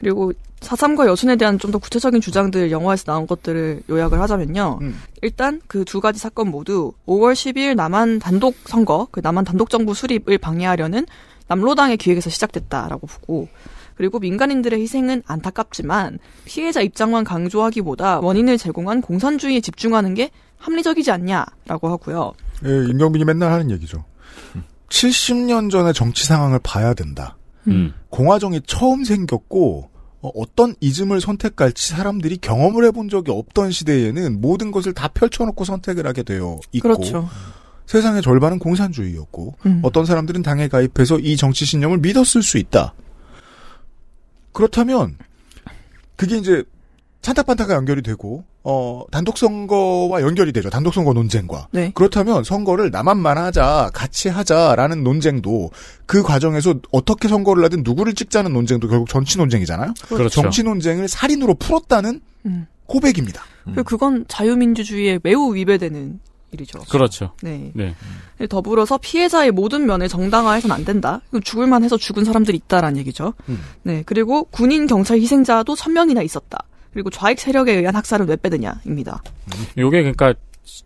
그리고 사삼과 여순에 대한 좀 더 구체적인 주장들 영화에서 나온 것들을 요약을 하자면요. 음. 일단 그 두 가지 사건 모두 5월 12일 남한 단독 선거, 그 남한 단독 정부 수립을 방해하려는 남로당의 기획에서 시작됐다라고 보고 그리고 민간인들의 희생은 안타깝지만 피해자 입장만 강조하기보다 원인을 제공한 공산주의에 집중하는 게 합리적이지 않냐라고 하고요. 예, 임경빈이 맨날 하는 얘기죠. 70년 전의 정치 상황을 봐야 된다. 음. 음. 공화정이 처음 생겼고 어, 어떤 이즘을 선택할지 사람들이 경험을 해본 적이 없던 시대에는 모든 것을 다 펼쳐놓고 선택을 하게 되어 있고 그렇죠. 세상의 절반은 공산주의였고 음. 어떤 사람들은 당에 가입해서 이 정치 신념을 믿었을 수 있다. 그렇다면 그게 이제 찬타판타가 연결이 되고 어 단독 선거와 연결이 되죠. 단독 선거 논쟁과. 네. 그렇다면 선거를 나만만 하자, 같이 하자라는 논쟁도 그 과정에서 어떻게 선거를 하든 누구를 찍자는 논쟁도 결국 정치 논쟁이잖아요. 그렇죠. 그렇죠. 정치 논쟁을 살인으로 풀었다는 음. 고백입니다. 음. 그건 자유민주주의에 매우 위배되는 일이죠. 그렇죠. 네. 네. 더불어서 피해자의 모든 면에 정당화해서는 안 된다. 죽을만 해서 죽은 사람들이 있다라는 얘기죠. 음. 네. 그리고 군인 경찰 희생자도 천명이나 있었다. 그리고 좌익 세력에 의한 학살은 왜 빼느냐입니다. 요게 그러니까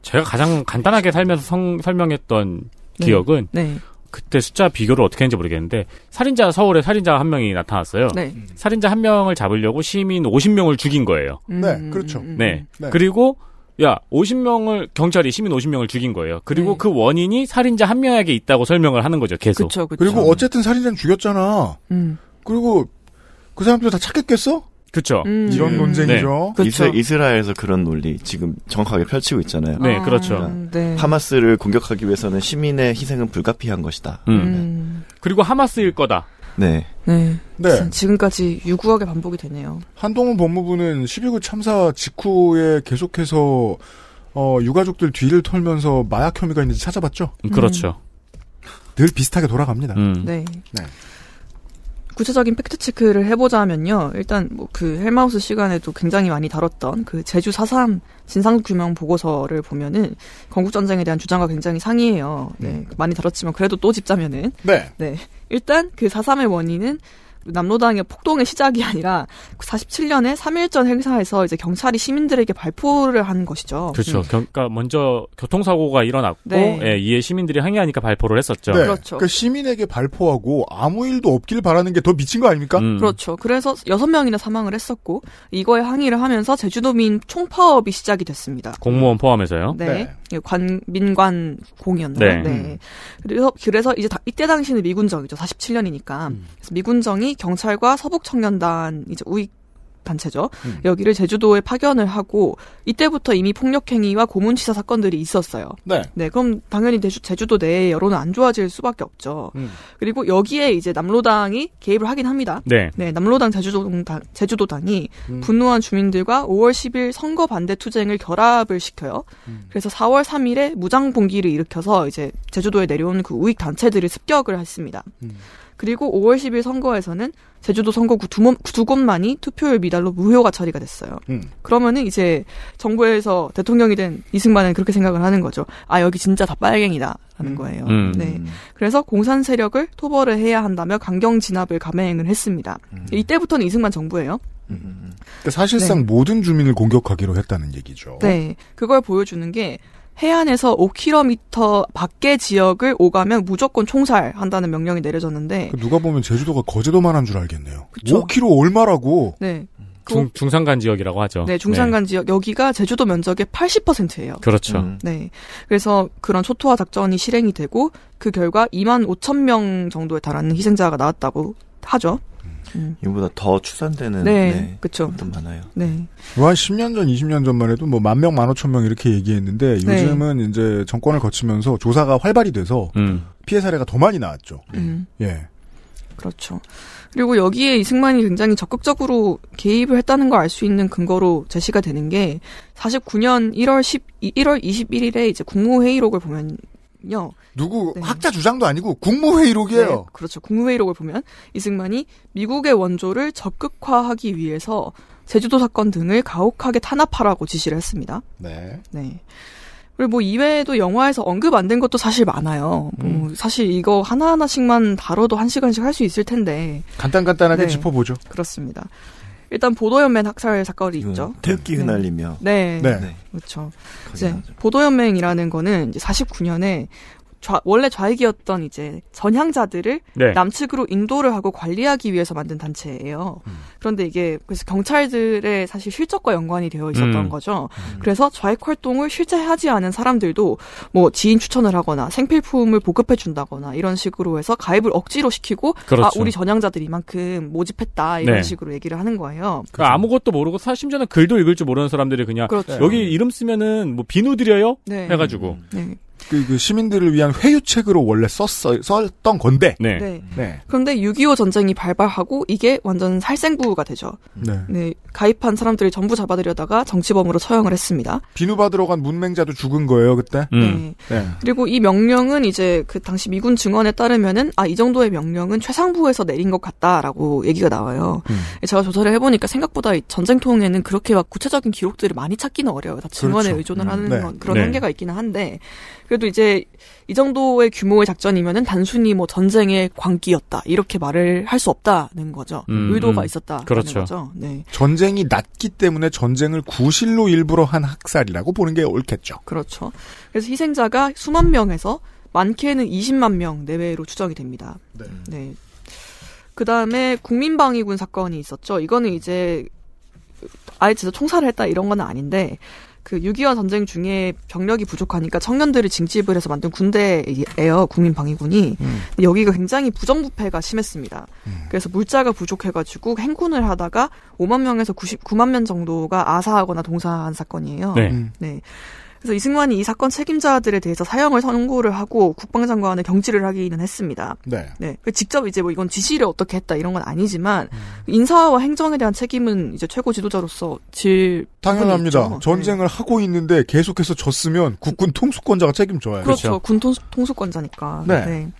제가 가장 간단하게 살면서 성, 설명했던 네. 기억은 네. 그때 숫자 비교를 어떻게 했는지 모르겠는데 살인자 서울에 살인자 한 명이 나타났어요. 네. 살인자 한 명을 잡으려고 시민 50명을 죽인 거예요. 음, 네, 음, 그렇죠. 음, 네. 네. 그리고 야, 50명을 경찰이 시민 50명을 죽인 거예요. 그리고 네. 그 원인이 살인자 한 명에게 있다고 설명을 하는 거죠. 계속. 그쵸, 그쵸. 그리고 어쨌든 살인자는 죽였잖아. 음. 그리고 그 사람들 다 찾겠겠어? 그렇죠. 음. 이런 음. 논쟁이죠. 네. 그쵸. 이스라엘에서 그런 논리 지금 정확하게 펼치고 있잖아요. 네, 아, 그렇죠. 그러니까 음, 네. 하마스를 공격하기 위해서는 시민의 희생은 불가피한 것이다. 음. 네. 음. 그리고 하마스일 거다. 네. 네. 네. 지금까지 유구하게 반복이 되네요. 한동훈 법무부는 12구 참사 직후에 계속해서 어, 유가족들 뒤를 털면서 마약 혐의가 있는지 찾아봤죠. 음. 그렇죠. 늘 비슷하게 돌아갑니다. 네. 네. 구체적인 팩트 체크를 해보자면요. 일단 뭐 그 헬마우스 시간에도 굉장히 많이 다뤘던 그 제주 4.3 진상규명 보고서를 보면은 건국전쟁에 대한 주장과 굉장히 상이해요. 네. 음. 많이 다뤘지만 그래도 또 짚자면은. 네. 네. 일단 그 4.3의 원인은 남로당의 폭동의 시작이 아니라 47년에 그 3.1전 행사에서 이제 경찰이 시민들에게 발포를 한 것이죠. 그렇죠. 음. 그러니까 먼저 교통사고가 일어났고 네. 예, 이에 시민들이 항의하니까 발포를 했었죠. 네. 그렇죠. 그러니까 시민에게 발포하고 아무 일도 없길 바라는 게 더 미친 거 아닙니까? 음. 그렇죠. 그래서 6명이나 사망을 했었고 이거에 항의를 하면서 제주도민 총파업이 시작이 됐습니다. 공무원 포함해서요? 네. 네. 예, 관, 민관 공이었나요? 네. 네. 그래서, 그래서 이제 다, 이때 당시는 미군정이죠. 47년이니까. 음. 미군정이 경찰과 서북청년단 이제 우익 단체죠. 음. 여기를 제주도에 파견을 하고 이때부터 이미 폭력행위와 고문치사 사건들이 있었어요. 네. 네, 그럼 당연히 대주, 제주도 내에 여론은 안 좋아질 수밖에 없죠. 음. 그리고 여기에 이제 남로당이 개입을 하긴 합니다. 네. 네 남로당 제주도당, 제주도당이 음. 분노한 주민들과 5월 10일 선거 반대 투쟁을 결합을 시켜요. 음. 그래서 4월 3일에 무장 봉기를 일으켜서 이제 제주도에 내려온 그 우익 단체들을 습격을 했습니다. 음. 그리고 5월 10일 선거에서는 제주도 선거구 두, 몸, 두 곳만이 투표율 미달로 무효가 처리가 됐어요. 음. 그러면은 이제 정부에서 대통령이 된 이승만은 그렇게 생각을 하는 거죠. 아 여기 진짜 다 빨갱이다라는 음. 거예요. 음. 네. 그래서 공산 세력을 토벌을 해야 한다며 강경 진압을 감행을 했습니다. 음. 이때부터는 이승만 정부예요. 음, 음, 그러 그러니까 사실상 네. 모든 주민을 공격하기로 했다는 얘기죠. 네, 그걸 보여주는 게 해안에서 5km 밖의 지역을 오가면 무조건 총살한다는 명령이 내려졌는데 그 누가 보면 제주도가 거제도만한 줄 알겠네요. 그쵸? 5km 얼마라고? 네. 중, 중산간 지역이라고 하죠. 네, 중산간 네. 지역. 여기가 제주도 면적의 80%예요. 그렇죠. 음. 네. 그래서 그런 초토화 작전이 실행이 되고 그 결과 2만 5천 명 정도에 달하는 희생자가 나왔다고 하죠. 음. 이보다 더 추산되는 네, 네 그렇죠. 많아요. 네. 뭐한 10년 전, 20년 전만 해도 뭐 만 명, 만 오천 명 이렇게 얘기했는데 네. 요즘은 이제 정권을 거치면서 조사가 활발히 돼서 음. 피해 사례가 더 많이 나왔죠. 음. 음. 예. 그렇죠. 그리고 여기에 이승만이 굉장히 적극적으로 개입을 했다는 걸 알 수 있는 근거로 제시가 되는 게 49년 1월 10 1월 21일에 이제 국무회의록을 보면요. 누구 네. 학자 주장도 아니고 국무회의록이에요. 네, 그렇죠. 국무회의록을 보면 이승만이 미국의 원조를 적극화하기 위해서 제주도 사건 등을 가혹하게 탄압하라고 지시를 했습니다. 네. 네. 그리고 뭐 이외에도 영화에서 언급 안 된 것도 사실 많아요. 뭐 음. 사실 이거 하나하나씩만 다뤄도 한 시간씩 할 수 있을 텐데. 간단간단하게 네. 짚어보죠. 그렇습니다. 일단 보도연맹 학살 사건이 있죠. 태극기 음, 네. 흩날리며. 네. 네. 네. 그렇죠. 이제 보도연맹이라는 거는 이제 49년에 좌, 원래 좌익이었던 이제 전향자들을 네. 남측으로 인도를 하고 관리하기 위해서 만든 단체예요. 음. 그런데 이게 그래서 경찰들의 사실 실적과 연관이 되어 있었던 음. 거죠. 음. 그래서 좌익 활동을 실제 하지 않은 사람들도 뭐 지인 추천을 하거나 생필품을 보급해 준다거나 이런 식으로 해서 가입을 억지로 시키고 아, 그렇죠. 아 우리 전향자들 이만큼 모집했다 이런 네. 식으로 얘기를 하는 거예요. 그 아무것도 모르고 사실 심지어는 글도 읽을 줄 모르는 사람들이 그냥 그렇죠. 여기 이름 쓰면은 뭐 비누 드려요 네. 해가지고 네. 그, 그 시민들을 위한 회유책으로 원래 썼어, 썼던 건데. 네. 네. 네. 그런데 6.25 전쟁이 발발하고 이게 완전 살생부가 되죠. 네. 네. 가입한 사람들이 전부 잡아들여다가 정치범으로 처형을 했습니다. 비누받으러 간 문맹자도 죽은 거예요, 그때? 네. 음. 네. 네. 그리고 이 명령은 이제 그 당시 미군 증언에 따르면은 아, 이 정도의 명령은 최상부에서 내린 것 같다라고 얘기가 나와요. 음. 네, 제가 조사를 해보니까 생각보다 전쟁통에는 그렇게 막 구체적인 기록들을 많이 찾기는 어려워요. 다 증언에 그렇죠. 의존을 음. 하는 네. 그런 네. 한계가 있기는 한데 그래도 이제 이 정도의 규모의 작전이면은 단순히 뭐 전쟁의 광기였다 이렇게 말을 할 수 없다는 거죠. 음, 의도가 음. 있었다 그렇죠. 거죠. 네. 전쟁이 났기 때문에 전쟁을 구실로 일부러 한 학살이라고 보는 게 옳겠죠. 그렇죠. 그래서 희생자가 수만 명에서 많게는 20만 명 내외로 추정이 됩니다. 네. 네. 그 다음에 국민방위군 사건이 있었죠. 이거는 이제 아예 진짜 총살을 했다 이런 건 아닌데 그6.25 전쟁 중에 병력이 부족하니까 청년들을 징집을 해서 만든 군대예요. 국민방위군이. 음. 여기가 굉장히 부정부패가 심했습니다. 음. 그래서 물자가 부족해가지고 행군을 하다가 5만 명에서 99만 0명 정도가 아사하거나 동사한 사건이에요. 네. 음. 네. 그래서 이승만이 이 사건 책임자들에 대해서 사형을 선고를 하고 국방장관을 경질을 하기는 했습니다. 네. 네. 그 직접 이제 뭐 이건 지시를 어떻게 했다 이런 건 아니지만 음. 인사와 행정에 대한 책임은 이제 최고 지도자로서 질 당연합니다. 전쟁을 네. 하고 있는데 계속해서 졌으면 국군 통수권자가 책임져야 그렇죠. 그렇죠. 군 통수, 통수권자니까. 네. 네.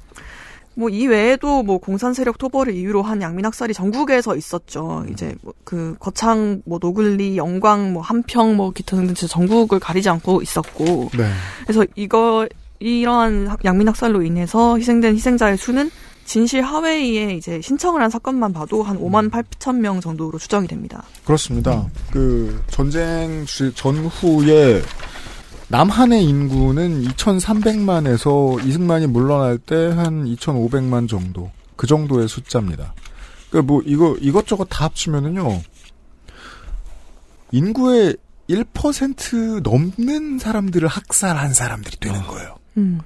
뭐 이외에도 뭐 공산 세력 토벌을 이유로 한 양민 학살이 전국에서 있었죠. 음. 이제 뭐그 거창 뭐 노글리 영광 뭐한평뭐 기타 등등 진짜 전국을 가리지 않고 있었고. 네. 그래서 이거 이러한 양민 학살로 인해서 희생된 희생자의 수는 진실 하웨이에 이제 신청을 한 사건만 봐도 한 5만 음. 8천 명 정도로 추정이 됩니다. 그렇습니다. 네. 그 전쟁 전후에 남한의 인구는 2,300만에서 이승만이 물러날 때 한 2,500만 정도 그 정도의 숫자입니다. 그뭐 그러니까 이거 이것저것 다 합치면은요 인구의 1% 넘는 사람들을 학살한 사람들이 되는 거예요. 음.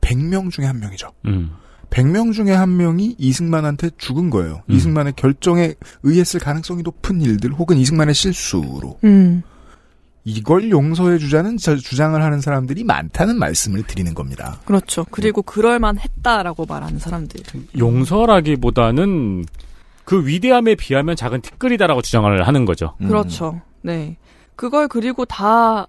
100명 중에 한 명이죠. 음. 100명 중에 한 명이 이승만한테 죽은 거예요. 음. 이승만의 결정에 의했을 가능성이 높은 일들 혹은 이승만의 실수로. 음. 이걸 용서해 주자는 주장을 하는 사람들이 많다는 말씀을 드리는 겁니다. 그렇죠. 그리고 그럴만 했다라고 말하는 사람들. 용서라기보다는 그 위대함에 비하면 작은 티끌이다라고 주장을 하는 거죠. 음. 그렇죠. 네. 그걸 그리고 다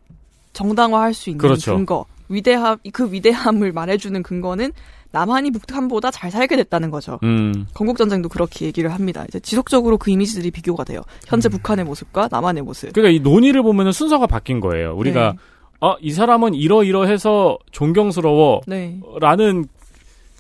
정당화할 수 있는 그렇죠. 근거. 위대함, 그 위대함을 말해주는 근거는 남한이 북한보다 잘 살게 됐다는 거죠. 음. 건국전쟁도 그렇게 얘기를 합니다. 이제 지속적으로 그 이미지들이 비교가 돼요. 현재 음. 북한의 모습과 남한의 모습. 그러니까 이 논의를 보면 순서가 바뀐 거예요. 우리가 네. 아, 이 사람은 이러이러해서 존경스러워. 라는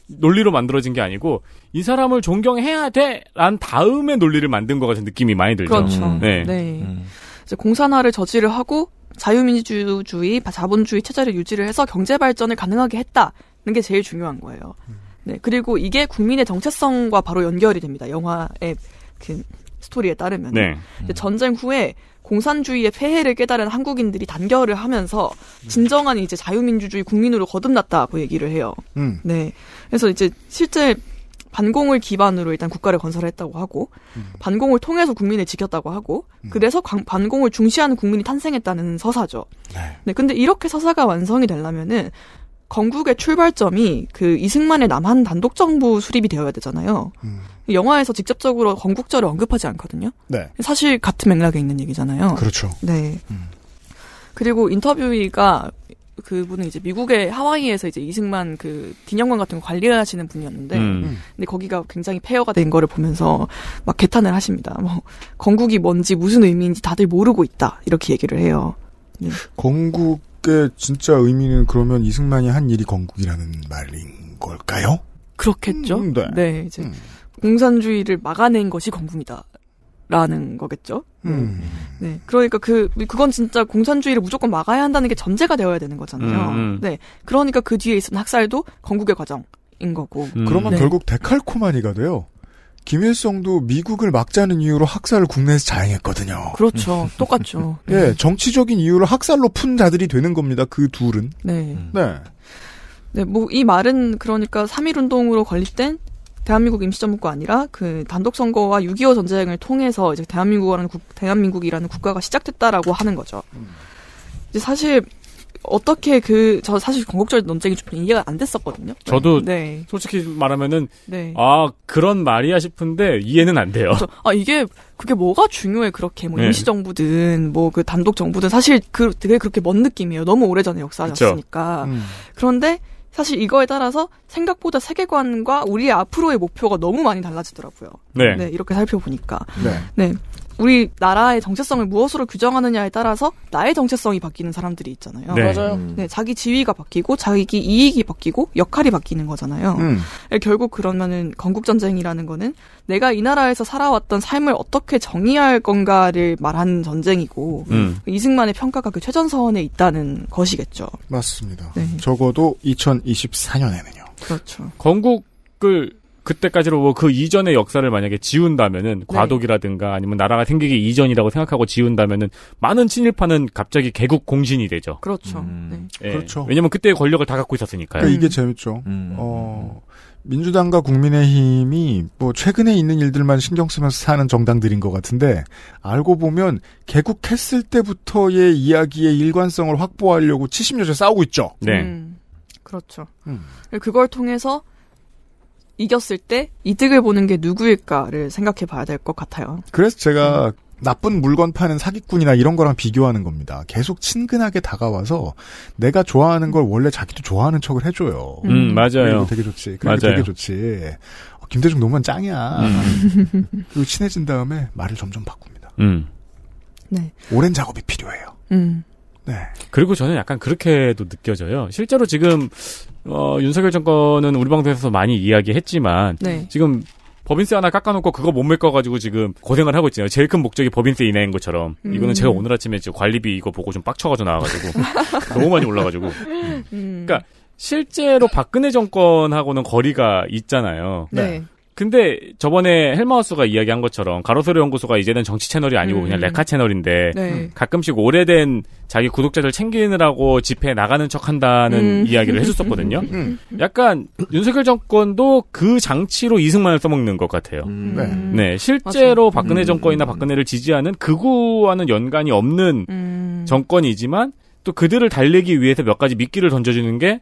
논리로 만들어진 게 아니고 이 사람을 존경해야 돼란 다음에 논리를 만든 것 같은 느낌이 많이 들죠. 그렇죠. 음. 네. 네. 음. 이제 공산화를 저지를 하고 자유민주주의, 자본주의 체제를 유지를 해서 경제 발전을 가능하게 했다. 게 제일 중요한 거예요. 음. 네, 그리고 이게 국민의 정체성과 바로 연결이 됩니다. 영화의 그 스토리에 따르면 네. 전쟁 후에 공산주의의 폐해를 깨달은 한국인들이 단결을 하면서 음. 진정한 이제 자유민주주의 국민으로 거듭났다고 얘기를 해요. 음. 네, 그래서 이제 실제 반공을 기반으로 일단 국가를 건설했다고 하고 음. 반공을 통해서 국민을 지켰다고 하고 음. 그래서 관, 반공을 중시하는 국민이 탄생했다는 서사죠. 네. 네. 근데 이렇게 서사가 완성이 되려면은 건국의 출발점이 그 이승만의 남한 단독 정부 수립이 되어야 되잖아요. 음. 영화에서 직접적으로 건국절을 언급하지 않거든요. 네. 사실 같은 맥락에 있는 얘기잖아요. 그렇죠. 네. 음. 그리고 인터뷰가 그분은 이제 미국의 하와이에서 이제 이승만 그 기념관 같은 거 관리하시는 분이었는데 음. 음. 근데 거기가 굉장히 폐허가 된 거를 보면서 막 개탄을 하십니다. 뭐 건국이 뭔지 무슨 의미인지 다들 모르고 있다 이렇게 얘기를 해요. 네. 건국 그때 진짜 의미는 그러면 이승만이 한 일이 건국이라는 말인 걸까요? 그렇겠죠. 음, 네. 네. 이제 음. 공산주의를 막아낸 것이 건국이다. 라는 거겠죠. 네. 음. 네. 그러니까 그, 그건 진짜 공산주의를 무조건 막아야 한다는 게 전제가 되어야 되는 거잖아요. 음. 음. 네. 그러니까 그 뒤에 있은 학살도 건국의 과정인 거고. 음. 그러면 네. 결국 데칼코마니가 돼요. 김일성도 미국을 막자는 이유로 학살을 국내에서 자행했거든요. 그렇죠. 음. 똑같죠. 네. (laughs) 예, 정치적인 이유로 학살로 푼 자들이 되는 겁니다. 그 둘은. 네. 음. 네. 네, 뭐 이 말은 그러니까 3.1운동으로 건립된 대한민국 임시정부가 아니라 그 단독 선거와 6.25 전쟁을 통해서 이제 대한민국이라는, 국, 대한민국이라는 국가가 시작됐다라고 하는 거죠. 음. 이제 사실 어떻게 그 저 사실 건국절 논쟁이 좀 이해가 안 됐었거든요. 저도 네. 솔직히 말하면은 네. 아 그런 말이야 싶은데 이해는 안 돼요. 그렇죠. 아 이게 그게 뭐가 중요해 그렇게 뭐 네. 임시 정부든 뭐 그 단독 정부든 사실 그 되게 그렇게 먼 느낌이에요. 너무 오래전에 역사였으니까. 음. 그런데 사실 이거에 따라서 생각보다 세계관과 우리의 앞으로의 목표가 너무 많이 달라지더라고요. 네. 네 이렇게 살펴보니까. 네. 네. 우리 나라의 정체성을 무엇으로 규정하느냐에 따라서 나의 정체성이 바뀌는 사람들이 있잖아요. 네. 맞아요. 음. 네, 자기 지위가 바뀌고 자기 이익이 바뀌고 역할이 바뀌는 거잖아요. 음. 결국 그러면은 건국 전쟁이라는 거는 내가 이 나라에서 살아왔던 삶을 어떻게 정의할 건가를 말하는 전쟁이고 음. 그 이승만의 평가가 그 최전선에 있다는 것이겠죠. 맞습니다. 네. 적어도 2024년에는요. 그렇죠. 건국을 그때까지로 뭐 그 이전의 역사를 만약에 지운다면은 네. 과도기라든가 아니면 나라가 생기기 이전이라고 생각하고 지운다면은 많은 친일파는 갑자기 개국 공신이 되죠. 그렇죠. 음. 네. 예. 그렇죠. 왜냐면 그때의 권력을 다 갖고 있었으니까요. 그러니까 이게 재밌죠. 음. 음. 어, 음. 민주당과 국민의힘이 뭐 최근에 있는 일들만 신경 쓰면서 사는 정당들인 것 같은데 알고 보면 개국했을 때부터의 이야기의 일관성을 확보하려고 70년째 싸우고 있죠. 네. 음. 그렇죠. 음. 그걸 통해서 이겼을 때 이득을 보는 게 누구일까를 생각해 봐야 될 것 같아요. 그래서 제가 음. 나쁜 물건 파는 사기꾼이나 이런 거랑 비교하는 겁니다. 계속 친근하게 다가와서 내가 좋아하는 걸 원래 자기도 좋아하는 척을 해줘요. 음, 음 맞아요. 네, 되게 좋지. 맞아요. 되게 좋지. 어, 김대중 노무현 짱이야. 음. (laughs) 그리고 친해진 다음에 말을 점점 바꿉니다. 음. 네. 오랜 작업이 필요해요. 음. 네. 그리고 저는 약간 그렇게도 느껴져요. 실제로 지금 어, 윤석열 정권은 우리 방송에서 많이 이야기했지만 네. 지금 법인세 하나 깎아놓고 그거 못 메꿔가지고 지금 고생을 하고 있잖아요. 제일 큰 목적이 법인세 인하인 것처럼 음. 이거는 제가 오늘 아침에 관리비 이거 보고 좀 빡쳐가지고 나와가지고 (laughs) 너무 많이 올라가지고. 음. 그러니까 실제로 박근혜 정권하고는 거리가 있잖아요. 네. 네. 근데 저번에 헬마우스가 이야기한 것처럼 가로세로 연구소가 이제는 정치 채널이 아니고 음. 그냥 레카 채널인데 네. 가끔씩 오래된 자기 구독자들 챙기느라고 집회에 나가는 척 한다는 음. 이야기를 해줬었거든요. 음. 음. 음. 약간 윤석열 정권도 그 장치로 이승만을 써먹는 것 같아요. 음. 네. 네. 실제로 맞아. 박근혜 정권이나 박근혜를 지지하는 극우와는 연관이 없는 정권이지만 또 그들을 달래기 위해서 몇 가지 미끼를 던져주는 게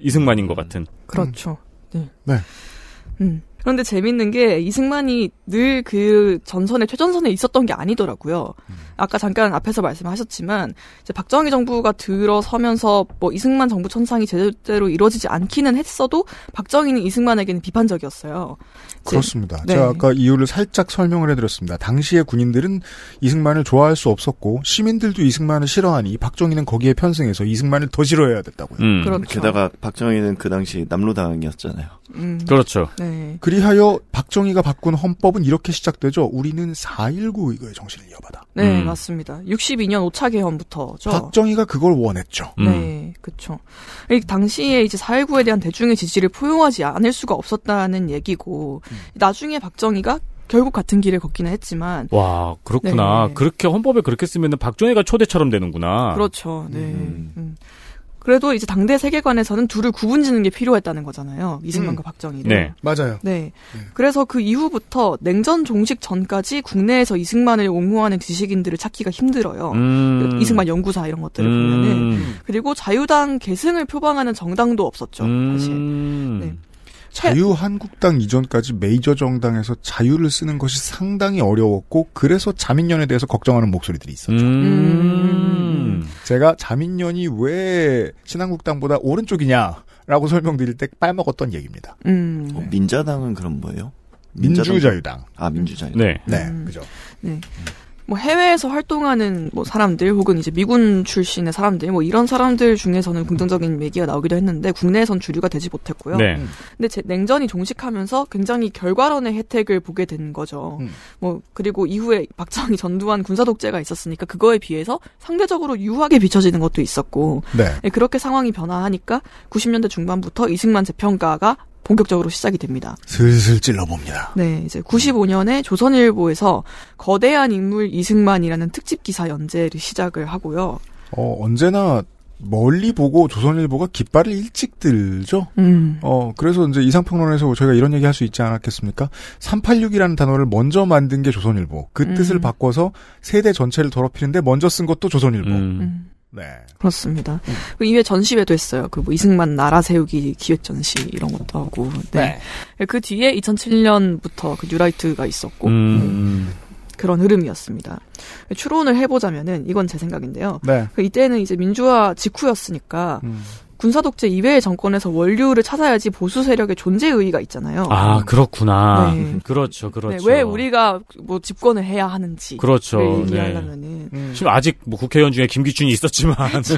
이승만인 것 같은. 그렇죠. 네. 네. 음. 그런데 재밌는 게 이승만이 늘 그 전선에 최전선에 있었던 게 아니더라고요. 음. 아까 잠깐 앞에서 말씀하셨지만 이제 박정희 정부가 들어서면서 뭐 이승만 정부 천상이 제대로 이루어지지 않기는 했어도 박정희는 이승만에게는 비판적이었어요. 그렇습니다. 네. 제가 아까 이유를 살짝 설명을 해드렸습니다. 당시의 군인들은 이승만을 좋아할 수 없었고 시민들도 이승만을 싫어하니 박정희는 거기에 편승해서 이승만을 더 싫어해야 됐다고요. 음. 그렇죠. 게다가 박정희는 그 당시 남로당이었잖아요. 음. 그렇죠. 네. 그리고 그리하여 박정희가 바꾼 헌법은 이렇게 시작되죠. 우리는 4.19 이거의 정신을 이어받아. 네, 음. 맞습니다. 62년 5차 개헌부터죠. 박정희가 그걸 원했죠. 음. 네, 그렇죠. 당시에 이제 4.19에 대한 대중의 지지를 포용하지 않을 수가 없었다는 얘기고 음. 나중에 박정희가 결국 같은 길을 걷기는 했지만 와 그렇구나 네. 그렇게 헌법에 그렇게 쓰면은 박정희가 초대처럼 되는구나 그렇죠 네 음. 음. 그래도 이제 당대 세계관에서는 둘을 구분짓는 게 필요했다는 거잖아요. 이승만과 음. 박정희를. 네. 맞아요. 네. 네. 그래서 그 이후부터 냉전 종식 전까지 국내에서 이승만을 옹호하는 지식인들을 찾기가 힘들어요. 음. 이승만 연구사 이런 것들을 보면은. 음. 그리고 자유당 계승을 표방하는 정당도 없었죠. 사실. 음. 네. 자유한국당 이전까지 메이저 정당에서 자유를 쓰는 것이 상당히 어려웠고 그래서 자민련에 대해서 걱정하는 목소리들이 있었죠. 음. 음. 제가 자민련이 왜 신한국당보다 오른쪽이냐라고 설명드릴 때 빨먹었던 얘기입니다. 음. 어, 민자당은 그럼 뭐예요? 민주자유당. 아 민주자유당. 네. 네, 그죠. 네. 뭐 해외에서 활동하는 뭐 사람들 혹은 이제 미군 출신의 사람들 뭐 이런 사람들 중에서는 긍정적인 얘기가 나오기도 했는데 국내에선 주류가 되지 못했고요. 네. 음. 근데 제 냉전이 종식하면서 굉장히 결과론의 혜택을 보게 된 거죠. 음. 뭐 그리고 이후에 박정희 전두환 군사 독재가 있었으니까 그거에 비해서 상대적으로 유하게 비춰지는 것도 있었고 네. 네 그렇게 상황이 변화하니까 90년대 중반부터 이승만 재평가가 본격적으로 시작이 됩니다. 슬슬 찔러봅니다. 네, 이제 95년에 조선일보에서 거대한 인물 이승만이라는 특집 기사 연재를 시작을 하고요. 어, 언제나 멀리 보고 조선일보가 깃발을 일찍 들죠. 음. 어, 그래서 이제 이상평론에서 저희가 이런 얘기 할 수 있지 않았겠습니까? 386이라는 단어를 먼저 만든 게 조선일보. 그 음. 뜻을 바꿔서 세대 전체를 더럽히는데 먼저 쓴 것도 조선일보. 음. 음. 네. 그렇습니다. 음. 그 이외 전시회도 했어요. 그 뭐 이승만 나라 세우기 기획 전시 이런 것도 하고. 네. 네. 그 뒤에 2007년부터 그 뉴라이트가 있었고. 음. 네. 그런 흐름이었습니다. 추론을 해보자면은 이건 제 생각인데요. 네. 그 이때는 이제 민주화 직후였으니까 음. 군사 독재 이외의 정권에서 원류를 찾아야지 보수 세력의 존재 의의가 있잖아요. 아 그렇구나. 네. (laughs) 그렇죠, 그렇죠. 네, 왜 우리가 뭐 집권을 해야 하는지. 그렇죠. 네. 얘기하려면은 음. 지금 아직 뭐 국회의원 중에 김기춘이 있었지만. 그렇죠.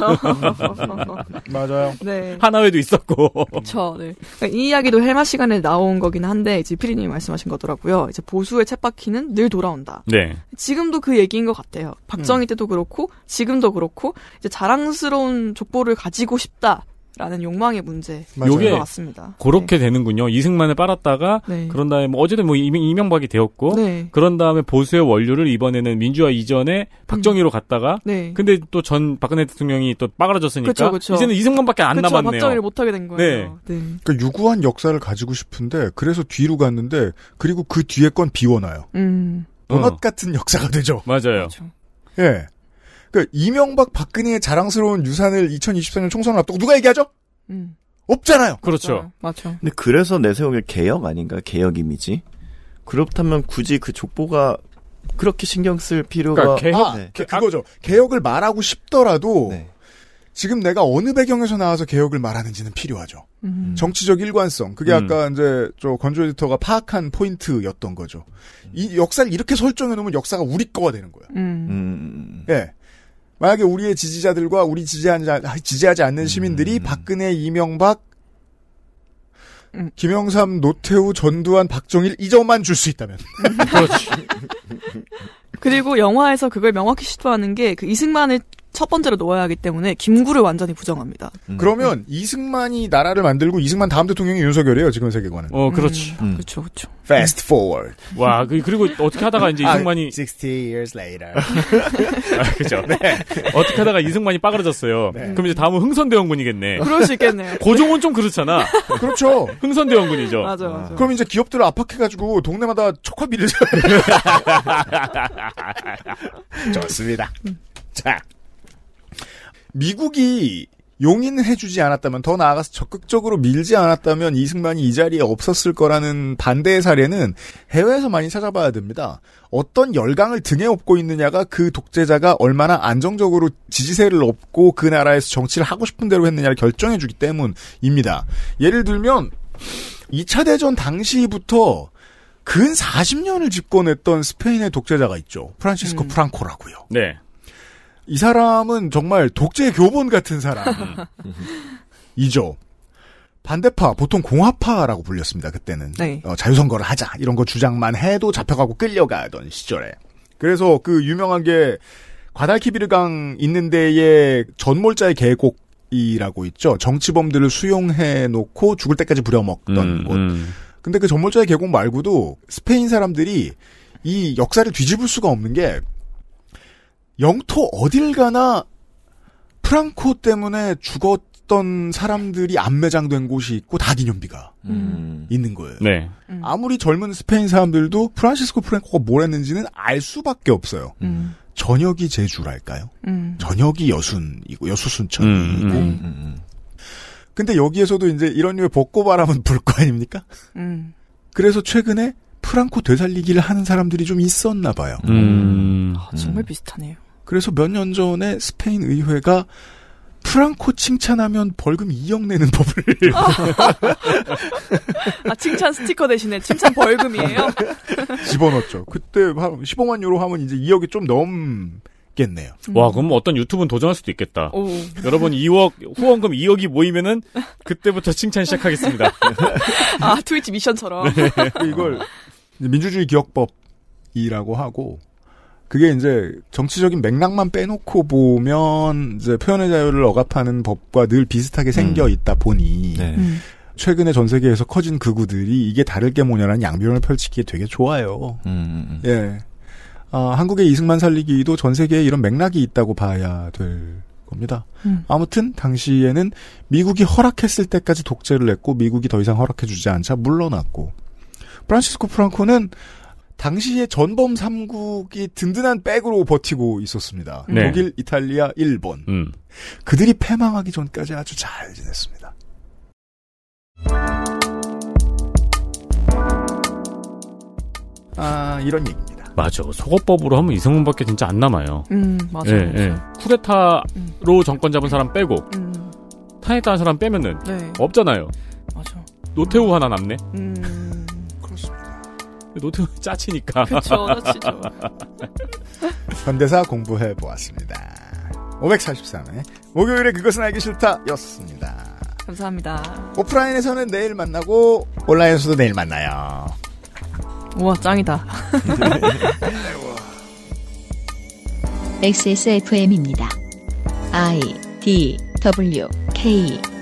(laughs) 맞아요. 네. 하나회도 있었고. 그렇죠. 네. 그러니까 이 이야기도 헬마 시간에 나온 거긴 한데 이제 피디님이 말씀하신 거더라고요. 이제 보수의 쳇바퀴는늘 돌아온다. 네. 지금도 그 얘기인 것 같아요. 박정희 음. 때도 그렇고 지금도 그렇고 이제 자랑스러운 족보를 가지고 싶다. 라는 욕망의 문제. 요게 같습니다. 그렇게 네. 되는군요. 이승만을 빨았다가 네. 그런 다음에 뭐 어제도 뭐 이명, 박이 되었고 네. 그런 다음에 보수의 원료를 이번에는 민주화 이전에 음. 박정희로 음. 갔다가 네. 근데 또 전 박근혜 대통령이 또빨아라졌으니까 그쵸, 그쵸. 이제는 이승만밖에 안 그쵸, 남았네요. 박정희를 못 하게 된 거예요. 네. 네. 그러니까 유구한 역사를 가지고 싶은데 그래서 뒤로 갔는데 그리고 그 뒤에 건 비워놔요. 음. 도넛 어. 같은 역사가 되죠. 맞아요. 그렇죠. 예. 그 이명박 박근혜의 자랑스러운 유산을 2024년 총선을 앞두고 누가 얘기하죠? 음. 없잖아요. 그렇죠. 어, 맞죠. 근데 그래서 내세우는 개혁 아닌가? 개혁 이미지. 그렇다면 굳이 그 족보가 그렇게 신경 쓸 필요가 그러니까 개혁, 네. 아, 네. 개, 그거죠. 개혁을 말하고 싶더라도 네. 지금 내가 어느 배경에서 나와서 개혁을 말하는지는 필요하죠. 음. 음. 정치적 일관성. 그게 음. 아까 이제 저 건조 에디터가 파악한 포인트였던 거죠. 이 역사를 이렇게 설정해 놓으면 역사가 우리 거가 되는 거예요. 음. 음. 예. 네. 만약에 우리의 지지자들과 우리 지지하지, 지지하지 않는 음. 시민들이 음. 박근혜, 이명박, 음. 김영삼, 노태우, 전두환, 박정일 이점만 줄 수 있다면. 그렇지. 그리고 영화에서 그걸 명확히 시도하는 게 그 이승만을 첫 번째로 놓아야 하기 때문에 김구를 완전히 부정합니다. 음. 그러면 음. 이승만이 나라를 만들고 이승만 다음 대통령이 윤석열이에요 지금 세계관은. 어 그렇지. 음. 음. 그렇죠 그렇죠. Fast forward. 와 그, 리고 어떻게 하다가 이제 아, 이승만이 60 years later. (laughs) 아, 그죠. 네. 어떻게 하다가 이승만이 빠그러졌어요. 네. 그럼 이제 다음은 흥선대원군이겠네. 그럴 수 있겠네요. 고종은 좀 그렇잖아. 그렇죠. 흥선대원군이죠. 맞아 맞아. 아. 그럼 이제 기업들을 압박해가지고 동네마다 초코비를 (laughs) (laughs) 좋습니다. 자. 미국이 용인을 해주지 않았다면 더 나아가서 적극적으로 밀지 않았다면 이승만이 이 자리에 없었을 거라는 반대의 사례는 해외에서 많이 찾아봐야 됩니다. 어떤 열강을 등에 업고 있느냐가 그 독재자가 얼마나 안정적으로 지지세를 얻고 그 나라에서 정치를 하고 싶은 대로 했느냐를 결정해주기 때문입니다. 예를 들면 2차 대전 당시부터 근 40년을 집권했던 스페인의 독재자가 있죠. 프란시스코 음. 프랑코라고요. 네. 이 사람은 정말 독재 교본 같은 사람이죠. 음. 반대파, 보통 공화파라고 불렸습니다, 그때는. 네. 어, 자유선거를 하자, 이런 거 주장만 해도 잡혀가고 끌려가던 시절에. 그래서 그 유명한 게, 과달키비르강 있는 데에 전몰자의 계곡 이라고 있죠. 정치범들을 수용해 놓고 죽을 때까지 부려먹던 음, 곳. 음. 근데 그 전몰자의 계곡 말고도 스페인 사람들이 이 역사를 뒤집을 수가 없는 게 영토 어딜 가나 프랑코 때문에 죽었던 사람들이 안 매장된 곳이 있고 다 기념비가 음. 있는 거예요. 네. 음. 아무리 젊은 스페인 사람들도 프란시스코 프랑코가 뭘 했는지는 알 수밖에 없어요. 음. 저녁이 제주랄까요? 음. 저녁이 여순이고 여수순천이고. 음, 음, 근데 여기에서도 이제 이런 류의 벚꽃바람은 (laughs) 불 거 아닙니까? 그래서 최근에 프랑코 되살리기를 하는 사람들이 좀 있었나 봐요. 음. 아, 정말 비슷하네요. 그래서 몇 년 전에 스페인 의회가 프랑코 칭찬하면 벌금 2억 내는 법을. (laughs) 아, 칭찬 스티커 대신에 칭찬 벌금이에요? (laughs) 집어넣었죠. 그때 15만 유로 하면 이제 2억이 좀 넘겠네요. 음. 와, 그럼 어떤 유튜브는 도전할 수도 있겠다. 오. 여러분 2억, 후원금 2억이 모이면은 그때부터 칭찬 시작하겠습니다. (laughs) 아, 트위치 미션처럼. 이걸 민주주의 기억법이라고 하고, 그게 이제 정치적인 맥락만 빼놓고 보면 이제 표현의 자유를 억압하는 법과 늘 비슷하게 생겨 음. 있다 보니 네. 음. 최근에 전 세계에서 커진 극우들이 이게 다를 게 뭐냐라는 양변을 펼치기에 되게 좋아요. 음, 음, 음. 예. 아, 한국의 이승만 살리기도 전 세계에 이런 맥락이 있다고 봐야 될 겁니다. 음. 아무튼 당시에는 미국이 허락했을 때까지 독재를 했고 미국이 더 이상 허락해주지 않자 물러났고 프란시스코 프랑코는 당시에 전범 3국이 든든한 백으로 버티고 있었습니다. 음. 네. 독일, 이탈리아, 일본. 음. 그들이 패망하기 전까지 아주 잘 지냈습니다. 아, 이런 얘기입니다. 맞아. 소거법으로 하면 이승훈밖에 진짜 안 남아요. 음, 맞아요. 예, 예. 쿠데타로 음. 정권 잡은 사람 빼고, 음. 탄핵당한 사람 빼면은, 네. 없잖아요. 맞아. 노태우 하나 남네? 음. 노트 북 짜치니까. 그렇죠, 그렇죠 현대사 공부해 보았습니다. 543회 목요일에 그것은 알기 싫다였습니다. 감사합니다. 오프라인에서는 내일 만나고 온라인에서도 내일 만나요. 우와 짱이다. XSFM입니다. (laughs) I D W K